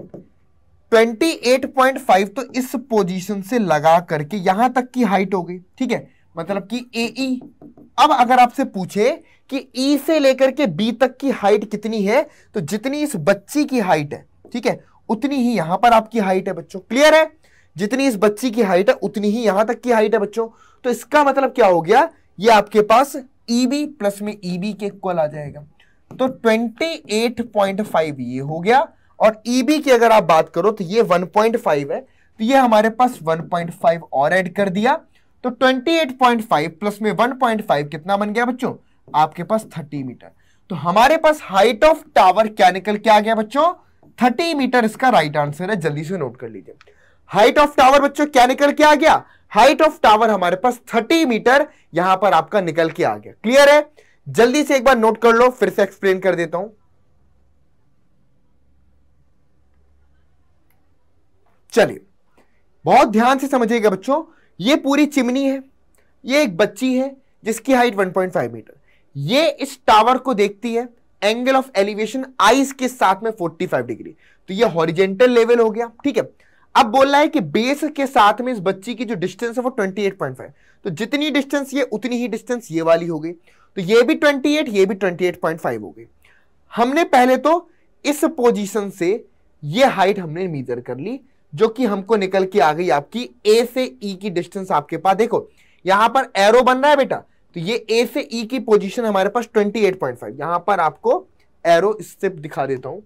Speaker 1: 28.5 तो इस पोजीशन से लगा करके यहां तक की हाइट हो गई ठीक है मतलब कि ए ई e। अब अगर आपसे पूछे कि ई e से लेकर के बी तक की हाइट कितनी है तो जितनी इस बच्ची की हाइट है ठीक है उतनी ही यहां पर आपकी हाइट है बच्चों क्लियर है जितनी इस बच्ची की हाइट है उतनी ही यहां तक की हाइट है बच्चों तो इसका मतलब क्या हो गया ये आपके पास ईबी e प्लस में ईबी e के इक्वल आ जाएगा तो 28.5 ये हो गया और ईबी e की अगर आप बात करो तो ये 1.5 है तो ये हमारे पास 1.5 और ऐड कर दिया तो 28.5 प्लस में 1.5 कितना बन गया बच्चों आपके पास 30 मीटर तो हमारे पास हाइट ऑफ टावर क्या निकल के आ गया बच्चों 30 मीटर इसका राइट आंसर है जल्दी से नोट कर लीजिए हाइट ऑफ टावर बच्चों क्या निकल के आ गया हाइट ऑफ टावर हमारे पास 30 मीटर यहां पर आपका निकल के आ गया क्लियर है जल्दी से एक बार नोट कर लो फिर से एक्सप्लेन कर देता हूं चलिए बहुत ध्यान से समझिएगा बच्चों ये पूरी चिमनी है ये एक बच्ची है जिसकी हाइट 1.5 मीटर ये इस टावर को देखती है एंगल ऑफ एलिवेशन आइस के साथ में 45 डिग्री तो ये हॉरिजेंटल लेवल हो गया ठीक है अब बोल रहा है कि बेस के साथ में इस बच्ची की जो डिस्टेंस है वो 28.5 तो जितनी डिस्टेंस ये उतनी ही डिस्टेंस ये वाली हो गई तो ये भी 28 ये भी 28.5 हो गई हमने पहले तो इस पोजीशन से ये हाइट हमने मीजर कर ली जो कि हमको निकल के आ गई आपकी ए से ई e की डिस्टेंस आपके पास देखो यहां पर एरो बन रहा है बेटा तो ये ए से ई e की पोजीशन हमारे पास 28.5 यहां पर आपको एरो स्टेप दिखा देता हूं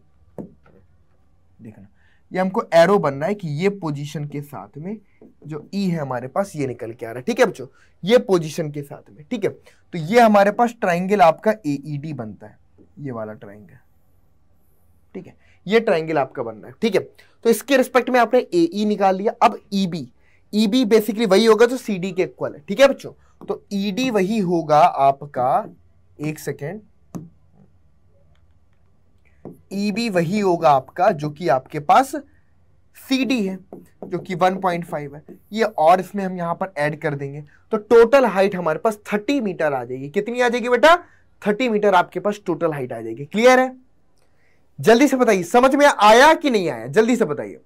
Speaker 1: देखना ये हमको एरो बन रहा है कि ये पोजीशन के साथ में जो ई e है हमारे पास ये निकल के आ रहा है ठीक है बच्चों ये पोजीशन के साथ में ठीक है तो ये हमारे पास ट्राइंगल आपका ए ई डी बनता है ये वाला ट्राइंगल ठीक है ये ट्राइंगल आपका बन रहा है ठीक है तो इसके रिस्पेक्ट में आपने ए ई e निकाल लिया अब E e B E B basically वही होगा जो सी के इक्वल है ठीक है बच्चों तो ई e वही होगा आपका एक सेकेंड ई e वही होगा आपका जो कि आपके पास सी है जो कि 1.5 है ये और इसमें हम यहाँ पर ऐड कर देंगे तो टोटल हाइट हमारे पास 30 मीटर आ जाएगी कितनी आ जाएगी बेटा 30 मीटर आपके पास टोटल हाइट आ जाएगी क्लियर है जल्दी से बताइए समझ में आया कि नहीं आया जल्दी से बताइए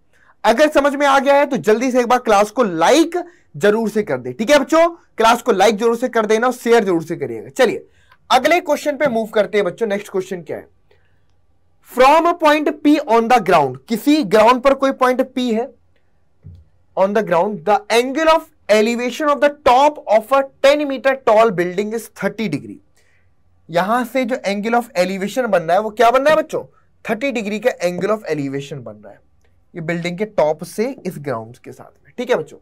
Speaker 1: अगर समझ में आ गया है तो जल्दी से एक बार क्लास को लाइक जरूर से कर दे ठीक है बच्चों क्लास को लाइक जरूर से कर देना और शेयर जरूर से करिएगा चलिए अगले क्वेश्चन पे मूव करते हैं बच्चों नेक्स्ट क्वेश्चन क्या है from a point P on the ground किसी ग्राउंड पर कोई पॉइंट पी है on the ground the angle of elevation of the top of a ten metre tall building is thirty degree यहां से जो angle of elevation बन रहा है वो क्या बन रहा है बच्चों थर्टी डिग्री का एंगल ऑफ एलिवेशन बन रहा है ये बिल्डिंग के टॉप से इस ग्राउंड के साथ में ठीक है बच्चों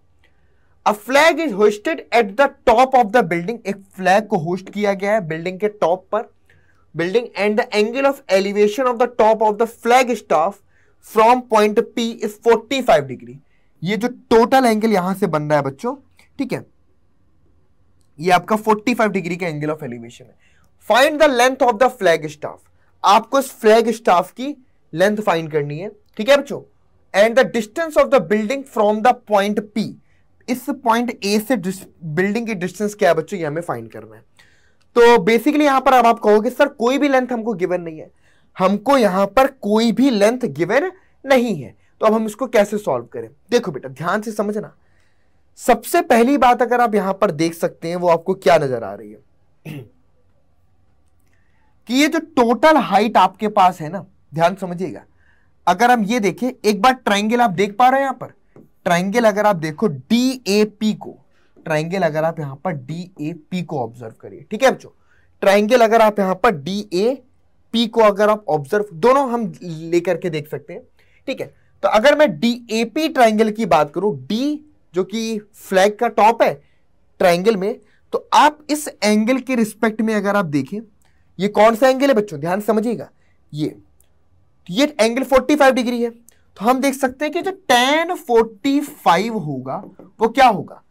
Speaker 1: a flag is hoisted at the top of the building एक फ्लैग को होस्ट किया गया है बिल्डिंग के टॉप पर building and the angle of elevation of the top of the flag staff from point P is 45 degree ये जो total angle यहां से बन रहा है बच्चों ठीक है ये आपका 45 डिग्री का एंगल ऑफ एलिवेशन है find the length of the flag staff आपको इस फ्लैग स्टाफ की लेंथ फाइंड करनी है ठीक है बच्चों and the distance of the building from the point P इस पॉइंट ए से बिल्डिंग की डिस्टेंस क्या है बच्चों ये हमें फाइंड करना है तो बेसिकली यहां पर अब आप कहोगे सर कोई भी लेंथ हमको गिवन नहीं है हमको यहां पर कोई भी लेंथ गिवन नहीं है तो अब हम इसको कैसे सॉल्व करें देखो बेटा ध्यान से समझना सबसे पहली बात अगर आप यहां पर देख सकते हैं वो आपको क्या नजर आ रही है कि ये जो टोटल हाइट आपके पास है ना ध्यान समझिएगा अगर हम ये देखें एक बार ट्राइंगल आप देख पा रहे हैं यहां पर ट्राइंगल अगर आप देखो डी ए पी को ट्राइंगल अगर आप यहां पर डी ए पी को ऑब्जर्व करिए ठीक है बच्चों ट्राइंगल अगर आप यहां पर डी ए पी को अगर आप ऑब्जर्व दोनों हम लेकर के देख सकते हैं ठीक है तो अगर मैं डी ए पी ट्राइंगल की बात करूं डी जो कि फ्लैग का टॉप है ट्राइंगल में तो आप इस एंगल के रिस्पेक्ट में अगर आप देखें ये कौन सा एंगल है बच्चों ध्यान समझिएगा ये ये एंगल 45 डिग्री है तो हम देख सकते हैं कि जो टेन 45 होगा वो क्या होगा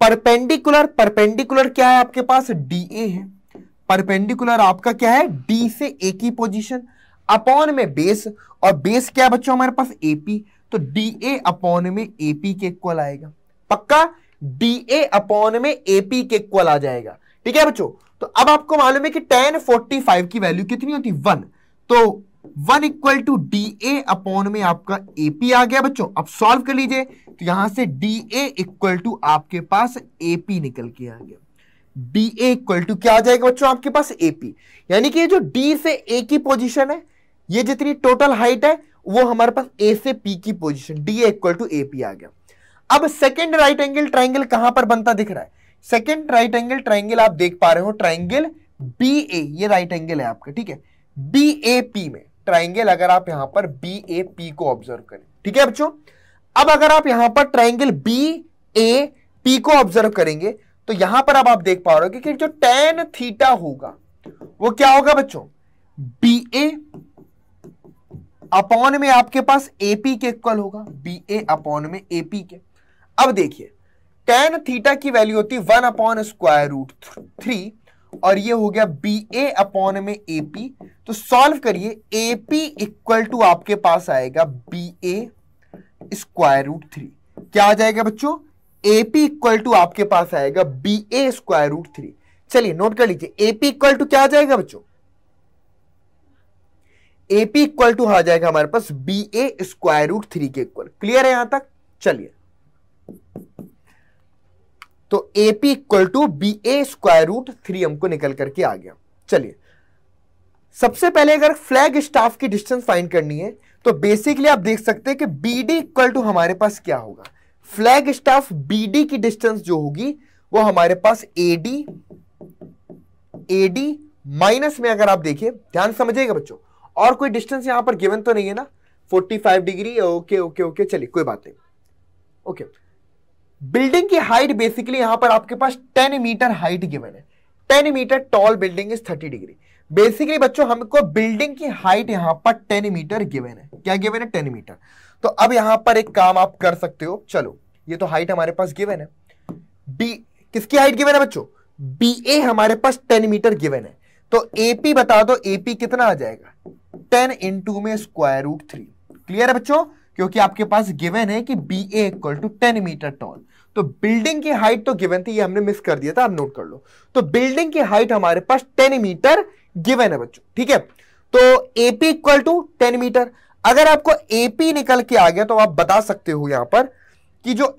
Speaker 1: परपेंडिकुलर परपेंडिकुलर क्या है आपके पास डी ए है परपेंडिकुलर आपका क्या है डी से ए की पोजीशन अपॉन में बेस और बेस क्या है बच्चों हमारे पास एपी तो डी ए अपॉन में एपी के इक्वल आएगा पक्का डी ए अपॉन में एपी के इक्वल आ जाएगा ठीक है बच्चों तो अब आपको मालूम है कि टेन फोर्टी फाइव की वैल्यू कितनी होती वन तो one equal to D A upon में आपका एपी आ गया बच्चों अब सॉल्व कर लीजिए तो यहां से डी ए इक्वल टू आपके पास एपी निकल के आ गया डी ए इक्वल टू क्या आ जाएगा बच्चों आपके पास एपी यानी कि ये जो डी से ए की पोजीशन है ये जितनी टोटल हाइट है वो हमारे पास ए से पी की position D equal to AP आ गया अब सेकेंड राइट एंगल ट्राइंगल कहां पर बनता दिख रहा है सेकेंड राइट एंगल ट्राइंगल आप देख पा रहे हो ट्राइंगल बी ए ये राइट एंगल है आपका ठीक है बी ए पी में ट्राइंगल अगर आप यहां पर बी ए पी को ऑब्जर्व करें ठीक है बच्चों अब अगर आप यहां पर ट्राइंगल बी ए पी को ऑब्जर्व करेंगे तो यहां पर अब आप देख पा रहे हो कि जो टेन थीटा होगा वो क्या होगा बच्चों बी ए अपॉन में आपके पास एपी के इक्वल होगा बी ए अपॉन में एपी के अब देखिए टेन थीटा की वैल्यू होती है one upon square root three और ये हो गया बी ए अपॉन में ए पी तो सॉल्व करिए ए पी इक्वल टू आपके पास आएगा B A square root three क्या आ जाएगा बच्चों ए पी इक्वल टू आपके पास आएगा B A square root three चलिए नोट कर लीजिए ए पी इक्वल टू क्या आ जाएगा बच्चों ए पी इक्वल टू आ जाएगा हमारे पास B A square root three के इक्वल क्लियर है यहां तक चलिए तो AP equal to B A square root three हमको निकल करके आ गया चलिए सबसे पहले अगर फ्लैग स्टाफ की डिस्टेंस फाइंड करनी है तो बेसिकली आप देख सकते हैं कि बी डी इक्वल टू हमारे पास क्या होगा फ्लैग स्टाफ बी डी की डिस्टेंस जो होगी वो हमारे पास A D A D minus में अगर आप देखिए ध्यान समझिएगा बच्चों और कोई डिस्टेंस यहां पर गिवन तो नहीं है ना 45 डिग्री ओके ओके ओके चलिए कोई बात नहीं ओके okay. बिल्डिंग की हाइट बेसिकली यहां पर आपके पास 10 मीटर हाइट गिवन है 10 metre tall building is 30 degree basically बच्चों हमको बिल्डिंग की हाइट यहां पर 10 मीटर गिवन है क्या गिवन है 10 मीटर तो अब यहां पर एक काम आप कर सकते हो चलो ये तो हाइट हमारे पास गिवन है बी किसकी हाइट गिवन है बच्चों बी ए हमारे पास टेन मीटर गिवन है तो एपी बता दो एपी कितना आ जाएगा इन इंटू में स्क्वायर रूट थ्री क्लियर है बच्चों क्योंकि आपके पास गिवन है कि B A equal to ten metre tall तो बिल्डिंग की हाइट तो गिवन थी ये हमने मिस कर दिया था आप नोट कर लो तो बिल्डिंग की हाइट हमारे पास टेन मीटर गिवन है बच्चों ठीक है तो AP equal to ten metre अगर आपको एपी निकल के आ गया तो आप बता सकते हो यहां पर कि जो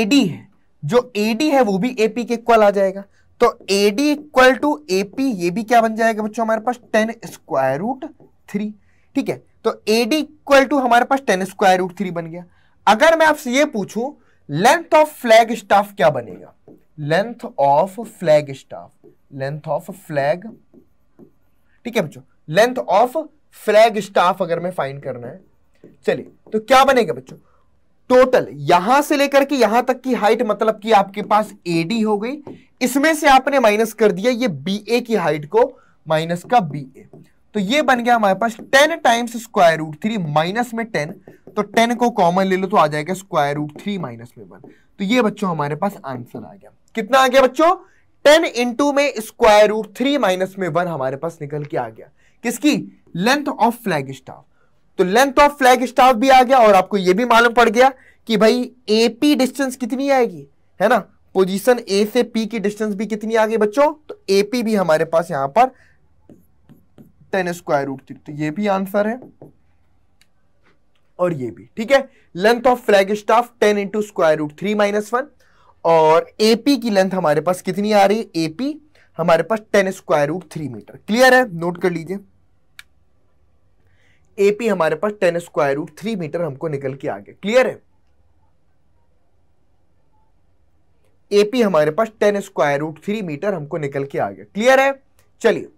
Speaker 1: एडी है जो एडी है वो भी एपी के इक्वल आ जाएगा तो एडी इक्वल टू एपी ये भी क्या बन जाएगा बच्चों हमारे पास टेन स्क्वायर रूट थ्री ठीक है तो एडी इक्वल टू हमारे पास टेन स्क्वायर रूट थ्री बन गया अगर मैं आपसे ये पूछूं लेंथ ऑफ फ्लैग स्टाफ क्या बनेगा length of flag staff length of flag ठीक है बच्चों लेंथ ऑफ फ्लैग स्टाफ अगर मैं फाइंड करना है चलिए तो क्या बनेगा बच्चों टोटल यहां से लेकर के यहां तक की हाइट मतलब कि आपके पास एडी हो गई इसमें से आपने माइनस कर दिया ये बी ए की हाइट को माइनस का बी ए तो ये बन गया हमारे पास ten times square root three minus में टेन तो टेन को कॉमन ले लो तो आ जाएगा स्क्वायर रूट थ्री माइनस में वन तो ये बच्चों हमारे पास आंसर आ गया कितना आ गया बच्चों टेन इंटू में स्क्वायर रूट थ्री माइनस में वन हमारे पास निकल के आ गया किसकी लेंथ ऑफ फ्लैग स्टाफ तो लेंथ ऑफ फ्लैग स्टाफ भी आ गया और आपको यह भी मालूम पड़ गया कि भाई एपी डिस्टेंस कितनी आएगी है ना पोजीशन ए से पी की डिस्टेंस भी कितनी आ गई बच्चों तो एपी भी हमारे पास यहां पर टेन स्क्वायर रूट थ्री तो ये भी आंसर है और ये भी ठीक है length of flag staff ten into square root three minus one और एपी की लेंथ हमारे पास कितनी आ रही है एपी हमारे पास ten square root three metre clear है नोट कर लीजिए एपी हमारे पास ten square root three metre हमको निकल के आगे क्लियर है एपी हमारे पास ten square root three metre हमको निकल के आगे क्लियर है चलिए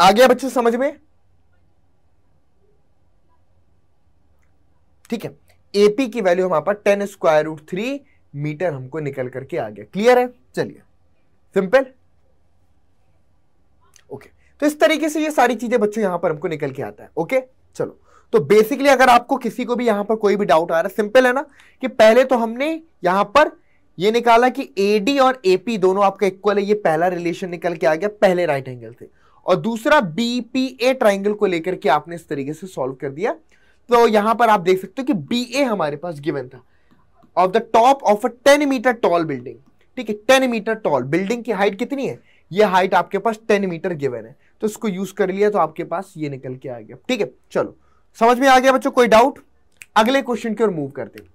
Speaker 1: आ गया बच्चों समझ में ठीक है एपी की वैल्यू हमारे पास ten square root three metre हमको निकल करके आ गया क्लियर है चलिए सिंपल ओके तो इस तरीके से ये सारी चीजें बच्चों यहां पर हमको निकल के आता है ओके चलो तो बेसिकली अगर आपको किसी को भी यहां पर कोई भी डाउट आ रहा है सिंपल है ना कि पहले तो हमने यहां पर ये निकाला कि एडी और एपी दोनों आपका इक्वल है ये पहला रिलेशन निकल के आ गया पहले राइट एंगल से और दूसरा बीपीए ट्राइंगल को लेकर के आपने इस तरीके से सॉल्व कर दिया तो यहां पर आप देख सकते हो कि बी ए हमारे पास गिवन था of the top of a ten metre tall building ठीक है टेन मीटर टॉल बिल्डिंग की हाइट कितनी है ये हाइट आपके पास टेन मीटर गिवन है तो इसको यूज कर लिया तो आपके पास ये निकल के आ गया ठीक है चलो समझ में आ गया बच्चों कोई डाउट अगले क्वेश्चन की ओर मूव करते हैं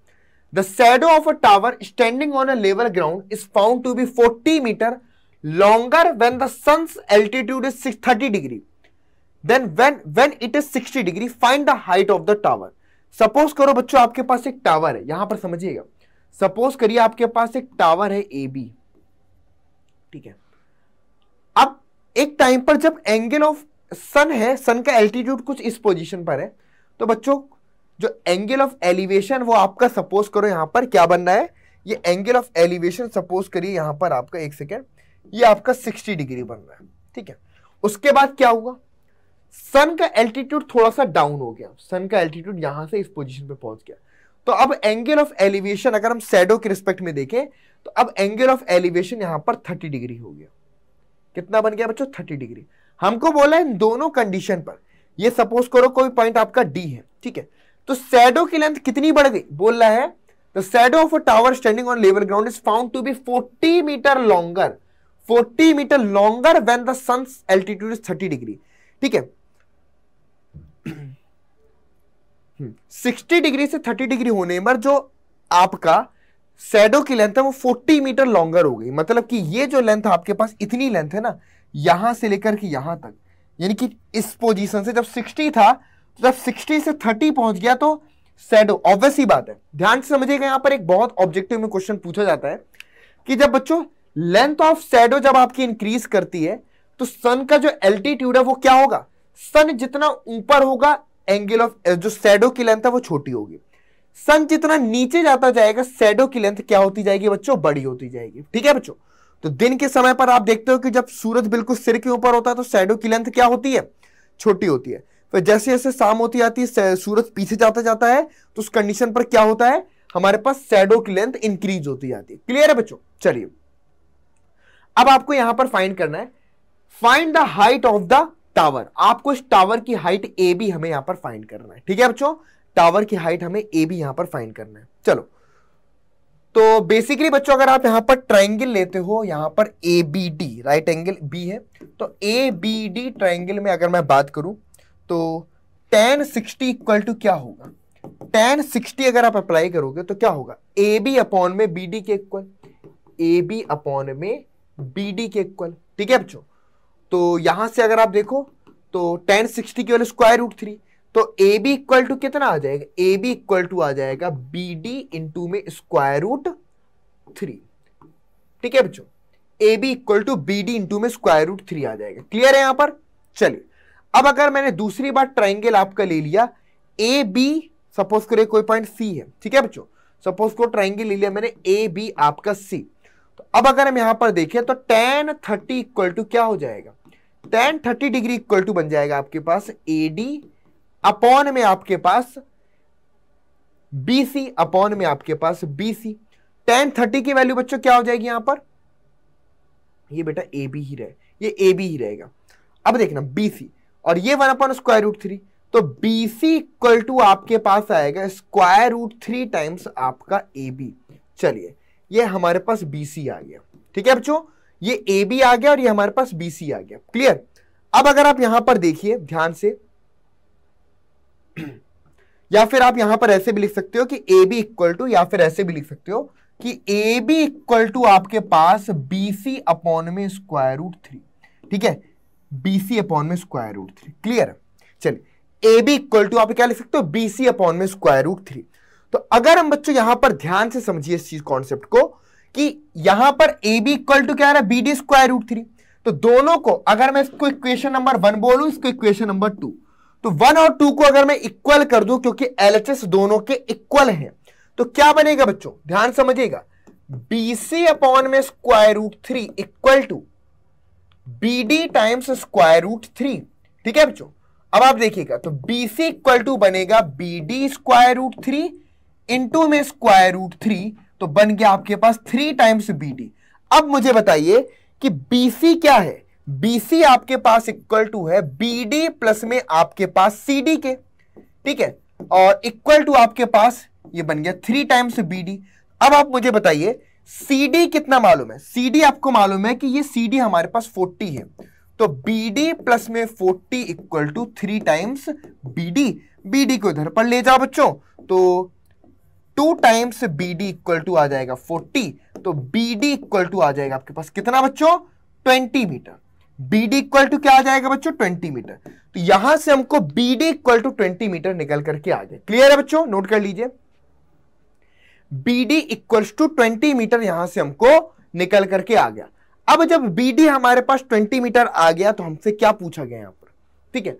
Speaker 1: the shadow of a tower standing on a level ground is found to be forty metre longer when the sun's altitude is 630 degree then when when it is 60 degree find the height of the tower suppose करो बच्चों आपके पास एक tower है यहां पर समझिएगा suppose करिए आपके पास एक tower है ab बी ठीक है अब एक टाइम पर जब एंगल ऑफ सन है सन का एल्टीट्यूड कुछ इस पोजीशन पर है तो बच्चों जो एंगल ऑफ एलिवेशन वो आपका सपोज करो यहां पर क्या बनना है ये एंगल ऑफ एलिवेशन सपोज करिए यहां पर आपका एक सेकेंड ये आपका 60 डिग्री बन रहा है ठीक है उसके बाद क्या हुआ सन का एल्टीट्यूड थोड़ा सा डाउन हो गया सन का एल्टीट्यूड यहां से इस पोजिशन पे पहुंच गया तो अब एंगल ऑफ एलिवेशन अगर हम सैडो के रिस्पेक्ट में देखें तो अब एंगल ऑफ एलिवेशन यहां पर 30 डिग्री हो गया कितना बन गया बच्चों 30 डिग्री हमको बोला इन दोनों कंडीशन पर ये सपोज करो कोई पॉइंट आपका डी है ठीक है तो सैडो की लेंथ कितनी बढ़ गई बोल रहा है the shadow of a tower standing on level ground is found to be 40 metre longer 40 metre longer when the sun altitude is 30 degree ठीक है 60 हम्म, डिग्री से 30 डिग्री होने पर जो आपका सैडो की लेंथ है वो 40 मीटर लॉन्गर हो गई मतलब कि ये जो लेंथ आपके पास इतनी लेंथ है ना यहां से लेकर के यहां तक यानी कि इस पोजीशन से जब 60 था तो जब 60 से 30 पहुंच गया तो सैडो ऑब्वियस ही बात है ध्यान से समझिएगा यहां पर एक बहुत ऑब्जेक्टिव में क्वेश्चन पूछा जाता है कि जब बच्चों लेंथ ऑफ सैडो जब आपकी इंक्रीज करती है तो सन का जो एल्टीट्यूड है वो क्या होगा सन जितना ऊपर होगा एंगल ऑफ जो सैडो की लेंथ है वो छोटी होगी सन जितना नीचे जाता जाएगा सैडो की लेंथ क्या होती जाएगी बच्चों बड़ी होती जाएगी ठीक है बच्चों तो दिन के समय पर आप देखते हो कि जब सूरज बिल्कुल सिर के ऊपर होता है तो सैडो की लेंथ क्या होती है छोटी होती है फिर जैसे जैसे शाम होती जाती है सूरज पीछे जाता जाता है तो उस कंडीशन पर क्या होता है हमारे पास सैडो की लेंथ इंक्रीज होती जाती है क्लियर है बच्चों चलिए अब आपको यहां पर फाइंड करना है find the height of the tower आपको इस टावर की हाइट ए बी हमें यहां पर फाइंड करना है ठीक है बच्चों टावर की हाइट हमें ए बी यहां पर फाइंड करना है चलो तो बेसिकली बच्चों अगर आप यहां पर ट्राइंगल लेते हो यहां पर A B D right angle B है तो ए बी डी ट्राइंगल में अगर मैं बात करूं तो टेन सिक्सटी इक्वल टू क्या होगा टेन सिक्सटी अगर आप अप्लाई करोगे तो क्या होगा ए बी अपॉन में बी डी के इक्वल ए बी अपॉन में बी डी के इक्वल ठीक है बच्चों तो यहां से अगर आप देखो तो टेन सिक्सटी केवल स्क्वायर रूट थ्री तो ए बी इक्वल टू कितना आ जाएगा ए बी इक्वल टू आ जाएगा बी डी इंटू में स्क्वायर रूट थ्री ठीक है बच्चों A B equal to B D into में स्क्वायर रूट थ्री आ जाएगा क्लियर है यहां पर चलिए अब अगर मैंने दूसरी बार ट्राइंगल आपका ले लिया ए बी सपोज करे कोई पॉइंट सी है ठीक है बच्चों सपोज को ट्राइंगल ले लिया मैंने ए बी आपका सी तो अब अगर हम यहां पर देखें तो टेन थर्टी इक्वल टू क्या हो जाएगा tan thirty degree equal to बन जाएगा आपके पास ए डी अपॉन में आपके पास बी सी अपॉन में आपके पास बी सी टेन थर्टी की वैल्यू बच्चों क्या हो जाएगी यहां पर ये बेटा ए बी ही रहे ये ए बी ही रहेगा अब देखना बी सी और ये one upon square root three तो बी सी इक्वल टू आपके पास आएगा स्क्वायर रूट थ्री टाइम्स आपका ए बी चलिए ये हमारे पास सी आ गया ठीक है बच्चों ये ए बी आ गया और ये हमारे पास सी आ गया क्लियर अब अगर आप यहां पर देखिए ध्यान से या फिर आप यहां पर ऐसे भी लिख सकते हो कि ए बी इक्वल टू या फिर ऐसे भी लिख सकते हो कि ए बी इक्वल टू आपके पास बी सी अपॉन में स्क्वायर रूट थ्री ठीक है बी सी अपॉन में स्क्वायर रूट थ्री क्लियर चलिए ए बी इक्वल टू आप क्या लिख सकते हो बी सी अपॉन में स्क्वायर रूट थ्री तो अगर हम बच्चों यहां पर ध्यान से समझिए इस चीज कॉन्सेप्ट को कि यहां पर ए बी इक्वल टू क्या B D square root three तो दोनों को अगर मैं इसको इक्वेशन नंबर वन बोलू इसको इक्वेशन नंबर टू तो वन और टू को अगर मैं इक्वल कर दू क्योंकि एलएचएस दोनों के इक्वल है तो क्या बनेगा बच्चों ध्यान समझिएगा बीसी अपॉन में square root three equal to B D times square root three ठीक है बच्चों अब आप देखिएगा तो बीसी इक्वल टू बनेगा B D square root three into में स्क्वायर रूट थ्री तो बन गया आपके पास थ्री टाइम्स बी डी अब मुझे बताइए कि बी सी क्या है बी सी आपके पास इक्वल टू है बी डी प्लस में आपके पास सी डी के ठीक है और इक्वल टू आपके पास ये बन गया थ्री टाइम्स बी डी अब आप मुझे बताइए सी डी कितना मालूम है सी डी आपको मालूम है कि ये सी डी हमारे पास फोर्टी है तो बी डी प्लस में forty equal to three times B D B D को इधर पर ले जाओ बच्चों तो two times B D equal to आ जाएगा फोर्टी तो बी डी इक्वल टू आ जाएगा आपके पास कितना बच्चों twenty metre B D equal to क्या आ जाएगा बच्चों ट्वेंटी मीटर तो यहां से हमको B D equal to twenty metre निकल करके आ गया क्लियर है बच्चों नोट कर लीजिए B D equal to twenty metre यहां से हमको निकल करके आ गया अब जब बी डी हमारे पास ट्वेंटी मीटर आ गया तो हमसे क्या पूछा गया यहां पर ठीक है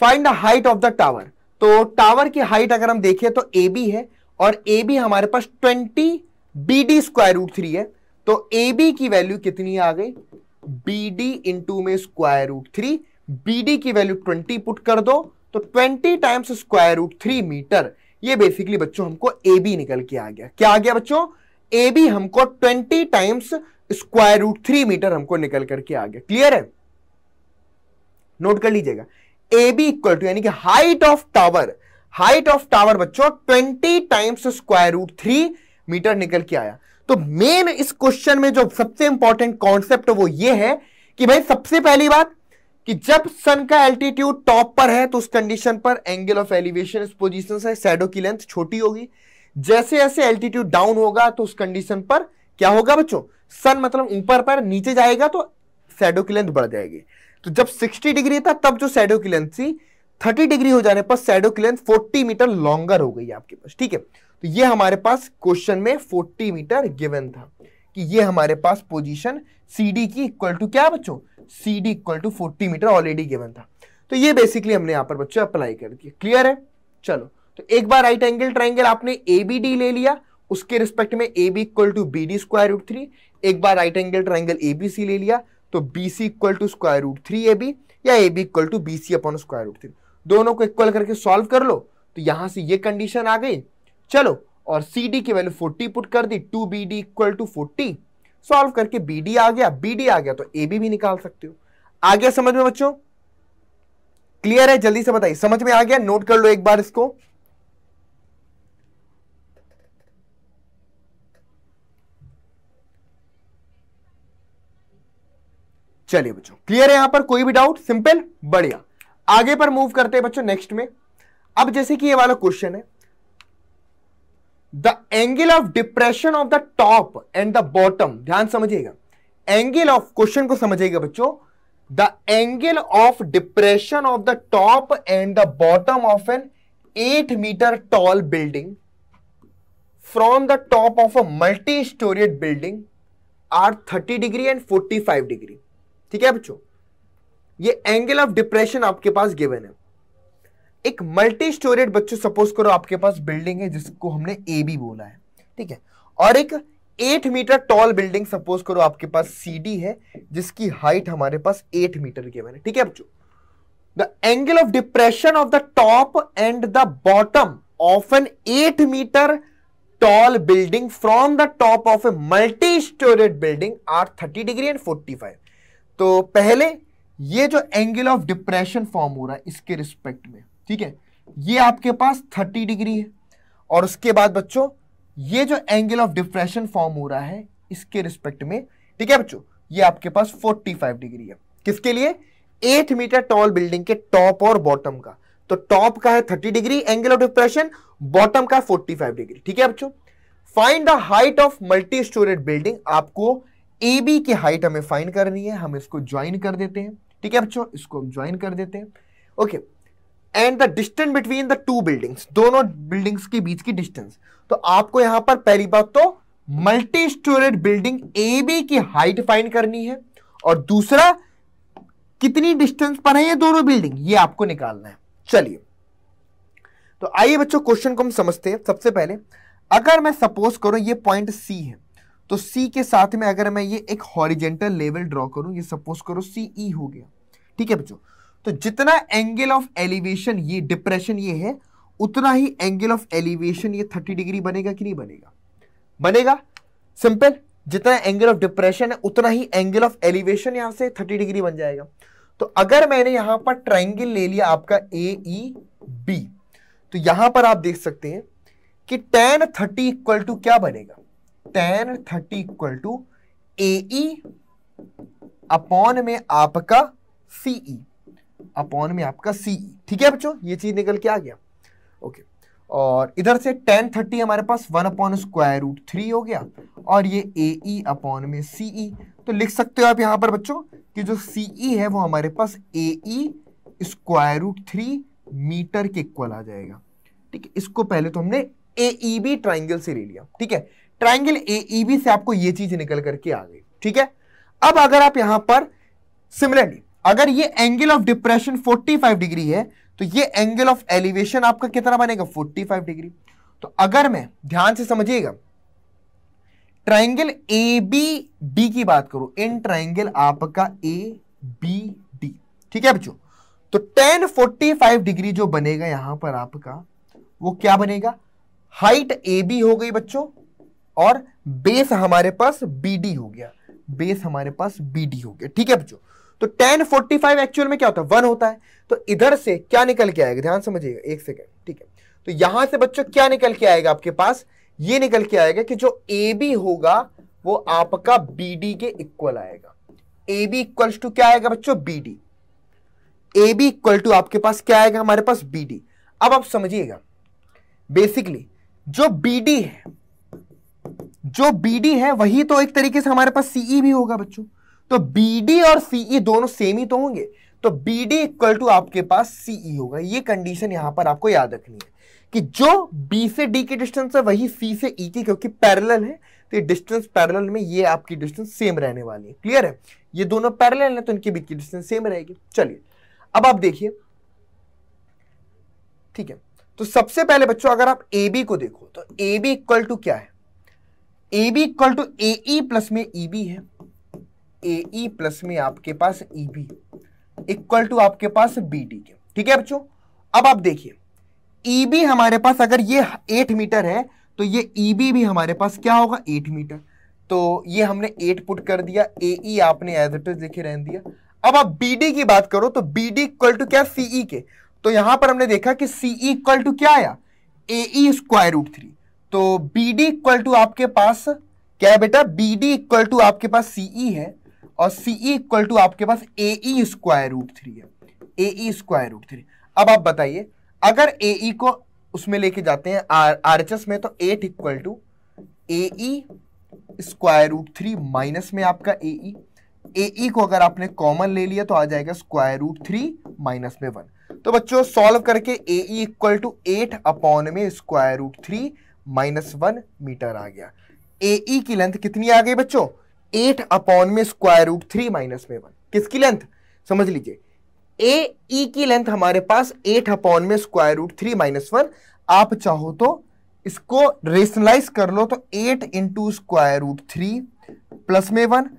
Speaker 1: find the height of the tower तो टावर की हाइट अगर हम देखें तो ए बी है और ए बी हमारे पास twenty B D square root three है तो ए बी की वैल्यू कितनी आ गई बी डी इंटू में square root three B D की वैल्यू ट्वेंटी पुट कर दो तो twenty times square root three metre ये बेसिकली बच्चों हमको ए बी निकल के आ गया क्या आ गया बच्चों ए बी हमको twenty times square root three metre हमको निकल करके आ गया क्लियर है नोट कर लीजिएगा ए बी इक्वल टू यानी कि height of tower height of tower बच्चों twenty times square root three metre निकल के आया तो मेन इस क्वेश्चन में जो सबसे इंपॉर्टेंट कॉन्सेप्ट वो ये है कि भाई सबसे पहली बात कि जब सन का एल्टीट्यूड टॉप पर है तो उस कंडीशन पर एंगल ऑफ एलिवेशन इस पोजीशन से सैडो की लेंथ छोटी होगी जैसे जैसे एल्टीट्यूड डाउन होगा तो उस कंडीशन पर क्या होगा बच्चों सन मतलब ऊपर पर नीचे जाएगा तो सैडो की लेंथ बढ़ जाएगी तो जब 60 डिग्री था तब जो सैडो की लेंथ थी थर्टी डिग्री हो जाने पर सैडो की लेंथ फोर्टी मीटर लॉन्गर हो गई आपके पास ठीक है तो ये हमारे पास क्वेश्चन में फोर्टी मीटर गिवन था कि ये हमारे पास पोजीशन CD की इक्वल टू क्या बच्चों CD D equal to forty metre already given था तो ये बेसिकली हमने यहाँ पर बच्चों अप्लाई कर दिया क्लियर है चलो तो एक बार राइट एंगल ट्राइंगल आपने ए बी डी ले लिया उसके रिस्पेक्ट में A B equal to B D square root three एक बार right angle triangle A B C ले लिया तो B C equal to square root three A B या A B equal to B C upon square root three दोनों को equal करके solve कर लो तो यहां से ये कंडीशन आ गई चलो और सी डी की वैल्यू फोर्टी पुट कर दी two B D equal to forty solve करके बी डी आ गया बी डी आ गया तो ए बी भी निकाल सकते हो आ गया समझ में बच्चों क्लियर है जल्दी से बताइए समझ में आ गया नोट कर लो एक बार इसको चलिए बच्चों क्लियर है यहां पर कोई भी डाउट सिंपल बढ़िया आगे पर मूव करते हैं बच्चों नेक्स्ट में अब जैसे कि ये वाला क्वेश्चन है the angle of depression of the top and the bottom ध्यान समझिएगा एंगल ऑफ क्वेश्चन को समझिएगा बच्चों the angle of depression of the top and the bottom of an eight metre tall building from the top of a multi storeyed building are thirty degree and forty five degree ठीक है बच्चों ये angle of depression आपके पास given है एक multi storeyed बच्चों suppose करो आपके पास बिल्डिंग है जिसको हमने ए बी बोला है ठीक है और एक eight metre tall building suppose करो आपके पास सी डी है जिसकी हाइट हमारे पास एट मीटर के मैंने ठीक है बच्चों the angle of depression of the top and the bottom of an eight metre tall building from the top of a multi storeyed building are thirty degree and forty five तो पहले ये जो angle of depression form हो रहा है इसके respect में ठीक है ये आपके पास थर्टी डिग्री है और उसके बाद बच्चों ये जो एंगल ऑफ डिप्रेशन फॉर्म हो रहा है इसके रिस्पेक्ट में ठीक है बच्चों ये आपके पास 45 डिग्री है किसके लिए एट मीटर टॉल बिल्डिंग के टॉप और बॉटम का तो टॉप का है thirty degree angle of depression bottom का फाइव डिग्री ठीक है बच्चों find the height of multi storeyed building आपको ए बी की हाइट हमें फाइन करनी है हम इसको ज्वाइन कर देते हैं ठीक है बच्चों इसको हम ज्वाइन कर देते हैं okay and the distance between the two buildings दोनों बिल्डिंग्स के बीच की डिस्टेंस तो आपको यहां पर पहली बात तो multi storeyed building A B की हाइट फाइन करनी है और दूसरा कितनी डिस्टेंस पर है ये दोनों बिल्डिंग ये आपको निकालना है चलिए तो आइए बच्चों क्वेश्चन को हम समझते हैं सबसे पहले अगर मैं सपोज करूं ये पॉइंट सी है तो सी के साथ में अगर मैं ये एक हॉरिजेंटल लेवल ड्रॉ करूं ये सपोज करो सी ई e हो गया ठीक है बच्चों तो जितना एंगल ऑफ एलिवेशन ये डिप्रेशन ये है उतना ही एंगल ऑफ एलिवेशन ये 30 डिग्री बनेगा कि नहीं बनेगा बनेगा सिंपल जितना एंगल ऑफ डिप्रेशन है उतना ही एंगल ऑफ एलिवेशन यहां से थर्टी डिग्री बन जाएगा तो अगर मैंने यहां पर ट्राइंगल ले लिया आपका ए ई बी तो यहां पर आप देख सकते हैं कि टेन थर्टी इक्वल टू क्या बनेगा tan thirty equal to A upon में आपका सीई अपॉन e, में आपका सीई e। ठीक है बच्चों ये चीज निकल के आ गया ओके और इधर से टेन थर्टी हमारे पास one upon square root three हो गया और ये ए अपॉन e में सीई तो लिख सकते हो आप यहां पर बच्चों कि जो सीई है वो हमारे पास A square root three metre के इक्वल आ जाएगा ठीक है इसको पहले तो हमने ए ई बी ट्राइंगल से ले लिया ठीक है ट्राइंगल ए बी से आपको ये चीज निकल करके आ गई ठीक है अब अगर आप यहां पर सिमिलरली अगर ये एंगल ऑफ डिप्रेशन 45 डिग्री है तो ये एंगल ऑफ एलिवेशन आपका कितना बनेगा 45 डिग्री तो अगर मैं ध्यान से समझिएगा ट्राइंगल ए बी डी की बात करूं इन ट्राइंगल आपका ए बी डी ठीक है बच्चों तो टेन फोर्टी फाइव डिग्री जो बनेगा यहां पर आपका वो क्या बनेगा हाइट ए बी हो गई बच्चों और बेस हमारे पास BD हो गया बेस हमारे पास BD हो गया ठीक है बच्चों तो फाइव एक्चुअल में क्या होता है वन होता है तो इधर से क्या निकल के आएगा ध्यान समझिएगा एक सेकेंड ठीक है तो यहां से बच्चों क्या निकल के आएगा आपके पास ये निकल के आएगा कि जो ए बी होगा वो आपका बी डी के इक्वल आएगा ए बी इक्वल्स टू क्या आएगा बच्चों B D A B equal to आपके पास क्या आएगा हमारे पास बी डी अब आप समझिएगा बेसिकली जो बी डी है जो बीडी है वही तो एक तरीके से हमारे पास सीई e भी होगा बच्चों तो बीडी और सीई e दोनों सेम ही तो होंगे तो बीडी इक्वल टू आपके पास सीई e होगा ये कंडीशन यहां पर आपको याद रखनी है कि जो बी से डी की डिस्टेंस है वही सी से ई e की क्योंकि पैरेलल है तो डिस्टेंस पैरेलल में ये आपकी डिस्टेंस सेम रहने वाली है क्लियर है ये दोनों पैरेलल है तो इनकी बीच की डिस्टेंस सेम रहेगी चलिए अब आप देखिए ठीक है तो सबसे पहले बच्चों अगर आप ए बी को देखो तो ए बी इक्वल टू क्या है A B equal to A plus में ई e बी है ए प्लस e में आपके पास ई बी इक्वल टू आपके पास बी डी के ठीक है बच्चों अब आप देखिए ई e बी हमारे पास अगर ये एट मीटर है तो ये ई बी भी हमारे पास क्या होगा एट मीटर तो ये हमने एट पुट कर दिया ए ई आपने एज इट इज लिखे रहने दिया अब आप बी डी की बात करो तो बी डी इक्वल टू क्या सीई के तो यहां पर हमने देखा कि सीई इक्वल टू क्या आया ए स्क्वायर रूट थ्री तो बी डी इक्वल टू आपके पास क्या है बेटा बी डी इक्वल टू आपके पास सीई e है और सीई इक्वल टू आपके पास A E square root three है A E square root three अब आप बताइए अगर ए ई e को उसमें लेके जाते हैं आर आर एच एस में तो eight equal to A E square root three minus में आपका ए ई ए ई को अगर आपने कॉमन ले लिया तो आ जाएगा स्क्वायर रूट थ्री माइनस में वन तो बच्चों सॉल्व करके A E equal to eight upon में square root three minus one metre आ गया ए ई e की लेंथ कितनी आ गई बच्चों एट अपॉन में स्क्वायर रूट थ्री माइनस में वन किसकी लेंथ समझ लीजिए ए ई e की लेंथ हमारे पास एट अपॉन में square root three minus one आप चाहो तो इसको रेशनलाइज कर लो तो eight into square root three plus में वन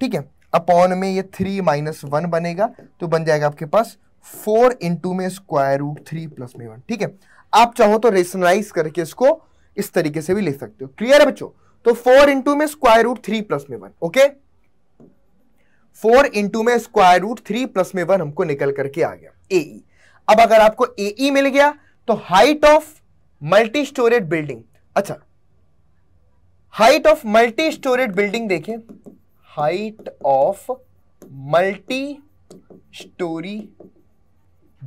Speaker 1: ठीक है अपॉन में ये थ्री माइनस वन बनेगा तो बन जाएगा आपके पास फोर इंटू में स्क्वायर रूट थ्री प्लस में वन ठीक है आप चाहो तो रेशनलाइज करके इसको इस तरीके से भी लिख सकते हो क्लियर है बच्चों तो फोर इंटू में स्क्वायर रूट थ्री प्लस में वन ओके फोर इंटू में स्क्वायर रूट थ्री प्लस में वन हमको निकल करके आ गया एई e। अब अगर आपको ए e मिल गया तो height of multi storeyed building अच्छा height of multi storeyed building देखें height of multi storey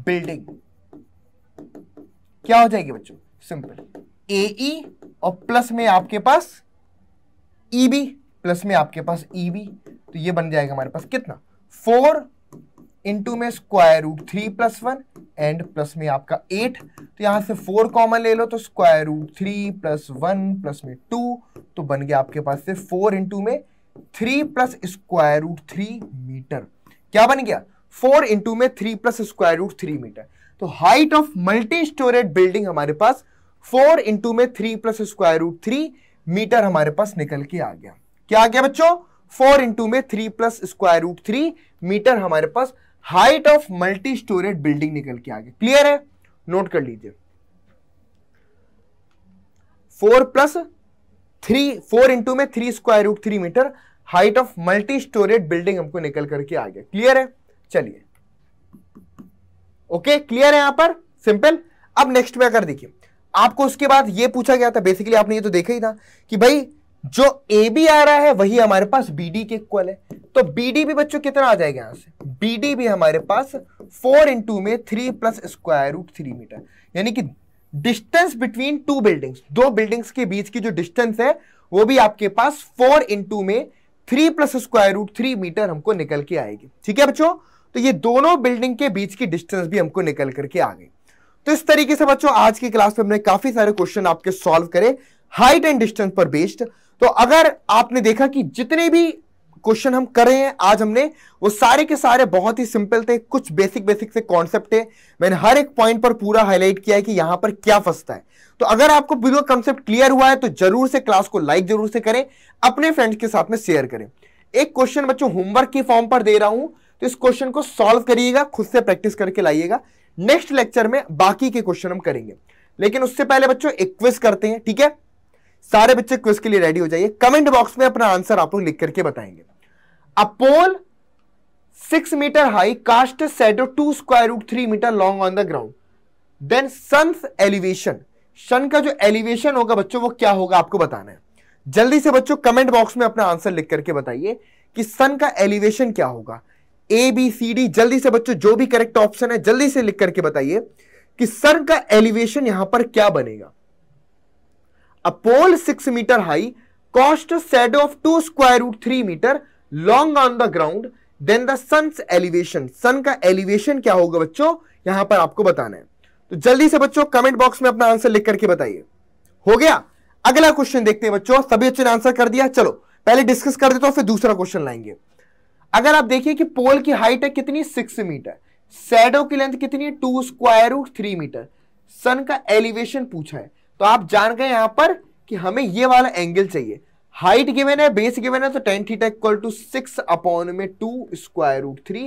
Speaker 1: building क्या हो जाएगी बच्चों सिंपल ए ई e और प्लस में आपके पास ई बी प्लस में आपके पास ई e बी तो ये बन जाएगा हमारे पास कितना फोर इंटू में square root three plus one and plus में आपका एट तो यहां से फोर कॉमन ले लो तो square root three plus one plus में टू तो बन गया आपके पास से फोर इंटू में three plus square root three metre क्या बन गया फोर इंटू में three plus square root three metre तो height of multi storeyed building हमारे पास फोर इंटू में three plus square root three metre हमारे पास निकल के आ गया क्या आ गया बच्चों फोर इंटू में three plus square root three metre हमारे पास height of multi storeyed building निकल के आ गया क्लियर है नोट कर लीजिए four plus three four into में three square root three metre height of multi storeyed building हमको निकल करके आ गया क्लियर है चलिए ओके क्लियर है यहां पर सिंपल अब नेक्स्ट में अगर देखिए आपको उसके बाद ये पूछा गया था बेसिकली आपने ये तो देखा ही था कि भाई जो ए बी आ रहा है वही हमारे पास बी डी के इक्वल है तो बी डी भी बच्चों कितना आ जाएगा यहां से बी डी भी हमारे पास फोर इंटू में three plus square root three metre यानी कि डिस्टेंस बिटवीन टू बिल्डिंग्स दो बिल्डिंग्स के बीच की जो डिस्टेंस है वो भी आपके पास फोर इंटू में three plus square root three metre हमको निकल के आएगी ठीक है बच्चों तो ये दोनों बिल्डिंग के बीच की डिस्टेंस भी हमको निकल करके आ गई तो इस तरीके से बच्चों आज की क्लास में हमने काफी सारे क्वेश्चन आपके सॉल्व करे हाइट एंड डिस्टेंस पर बेस्ड तो अगर आपने देखा कि जितने भी क्वेश्चन हम कर रहे हैं आज हमने वो सारे के सारे बहुत ही सिंपल थे कुछ बेसिक बेसिक से कॉन्सेप्ट है मैंने हर एक पॉइंट पर पूरा हाईलाइट किया है कि यहां पर क्या फंसता है तो अगर आपको वीडियो कॉन्सेप्ट क्लियर हुआ है तो जरूर से क्लास को लाइक जरूर से करें अपने फ्रेंड्स के साथ में शेयर करें एक क्वेश्चन बच्चों होमवर्क के फॉर्म पर दे रहा हूं तो इस क्वेश्चन को सॉल्व करिएगा खुद से प्रैक्टिस करके लाइएगा नेक्स्ट लेक्चर में बाकी के क्वेश्चन हम करेंगे लेकिन उससे पहले बच्चों एक क्विज करते हैं ठीक है सारे बच्चे क्विज के लिए रेडी हो जाइए कमेंट बॉक्स में अपना आंसर आप लोग लिख करके बताएंगे a pole six metre high cast shadow two square root three metre long on the ground then sun elevation sun का जो एलिवेशन होगा बच्चों वो क्या होगा आपको बताना है जल्दी से बच्चों कमेंट बॉक्स में अपना आंसर लिख करके बताइए कि सन का एलिवेशन क्या होगा ए बी सी डी जल्दी से बच्चों जो भी करेक्ट ऑप्शन है जल्दी से लिख करके बताइए कि सन का एलिवेशन यहां पर क्या बनेगा a pole six metre high cast shadow two square root three metre long on the ground then the sun's elevation sun का एलिवेशन क्या होगा बच्चों यहां पर आपको बताना है तो जल्दी से बच्चों कमेंट बॉक्स में अपना आंसर लिख करके बताइए हो गया अगला क्वेश्चन देखते हैं बच्चों सभी बच्चों ने आंसर कर दिया चलो पहले डिस्कस कर देता हूं फिर दूसरा क्वेश्चन लाएंगे अगर आप देखिए कि पोल की हाइट है कितनी सिक्स मीटर सैडो की लेंथ कितनी two square root three metre sun का एलिवेशन पूछा है तो आप जान गए यहां पर कि हमें ये वाला एंगल चाहिए हाइट गिवेन है बेस गिवेन है तो tan theta equal to six upon में टू स्क्वायर रूट थ्री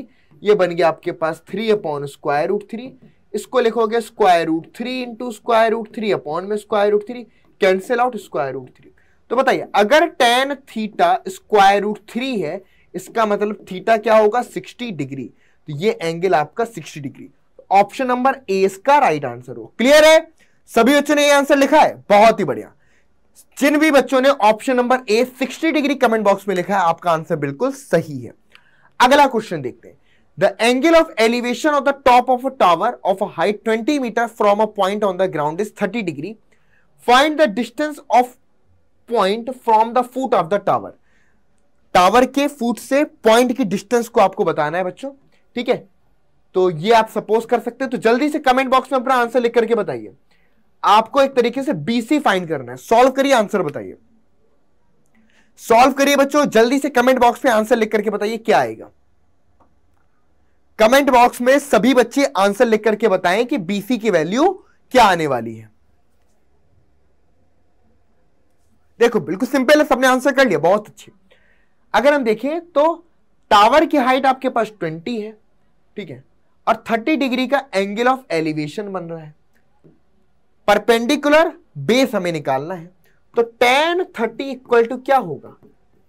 Speaker 1: ये बन गया आपके पास three upon square root three इसको लिखोगे square root three into square root three upon में square root three cancel out square root three तो बताइए अगर tan theta square root three है इसका मतलब थीटा क्या होगा 60 डिग्री तो ये एंगल आपका 60 डिग्री ऑप्शन नंबर ए इसका राइट आंसर हो क्लियर है सभी बच्चों ने ये आंसर लिखा है बहुत ही बढ़िया जिन भी बच्चों ने option number A 60 degree comment box में लिखा है आपका आंसर बिल्कुल सही है अगला क्वेश्चन देखते हैं the angle of elevation of the top of a tower of a height 20 metre from a point on the ground is 30 degree find the distance of point from the foot of the tower tower के foot से point की distance को आपको बताना है बच्चों ठीक है तो ये आप सपोज कर सकते हैं तो जल्दी से कमेंट बॉक्स में अपना आंसर लिख करके बताइए आपको एक तरीके से बीसी फाइंड करना है सॉल्व करिए आंसर बताइए सॉल्व करिए बच्चों जल्दी से कमेंट बॉक्स में आंसर लिख करके बताइए क्या आएगा कमेंट बॉक्स में सभी बच्चे आंसर लिख करके बताएं कि बीसी की वैल्यू क्या आने वाली है देखो बिल्कुल सिंपल है सबने आंसर कर लिया बहुत अच्छी अगर हम देखें तो टावर की हाइट आपके पास 20 है ठीक है और 30 डिग्री का एंगल ऑफ एलिवेशन बन रहा है परपेंडिकुलर बेस हमें निकालना है तो टेन थर्टी इक्वल टू क्या होगा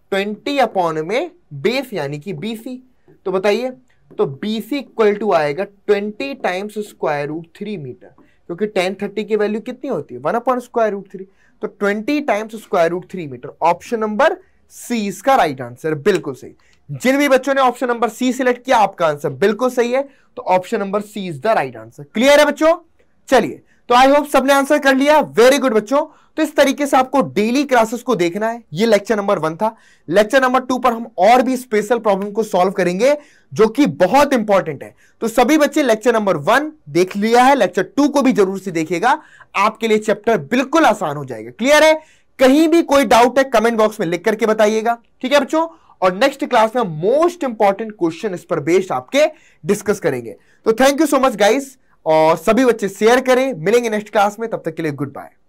Speaker 1: ट्वेंटी अपॉन में बेस यानी कि बीसी तो बताइए तो BC इक्वल टू आएगा 20 times square root three metre क्योंकि टेन थर्टी की वैल्यू कितनी होती है one upon square root three तो 20 times square root three metre option number C इसका राइट आंसर बिल्कुल सही जिन भी बच्चों ने ऑप्शन नंबर सी सिलेक्ट किया आपका आंसर बिल्कुल सही है तो option number C is the right answer clear है बच्चों चलिए तो आई होप सबने आंसर कर लिया वेरी गुड बच्चों तो इस तरीके से आपको डेली क्लासेस को देखना है ये लेक्चर नंबर वन था लेक्चर नंबर टू पर हम और भी स्पेशल प्रॉब्लम को सॉल्व करेंगे जो कि बहुत इंपॉर्टेंट है तो सभी बच्चे लेक्चर नंबर वन देख लिया है लेक्चर टू को भी जरूर से देखिएगा आपके लिए चैप्टर बिल्कुल आसान हो जाएगा क्लियर है कहीं भी कोई डाउट है कमेंट बॉक्स में लिख करके बताइएगा ठीक है बच्चों और नेक्स्ट क्लास में मोस्ट इंपॉर्टेंट क्वेश्चन इस पर बेस्ड आपके डिस्कस करेंगे तो thank you so much guys और सभी बच्चे शेयर करें मिलेंगे नेक्स्ट क्लास में तब तक के लिए गुड बाय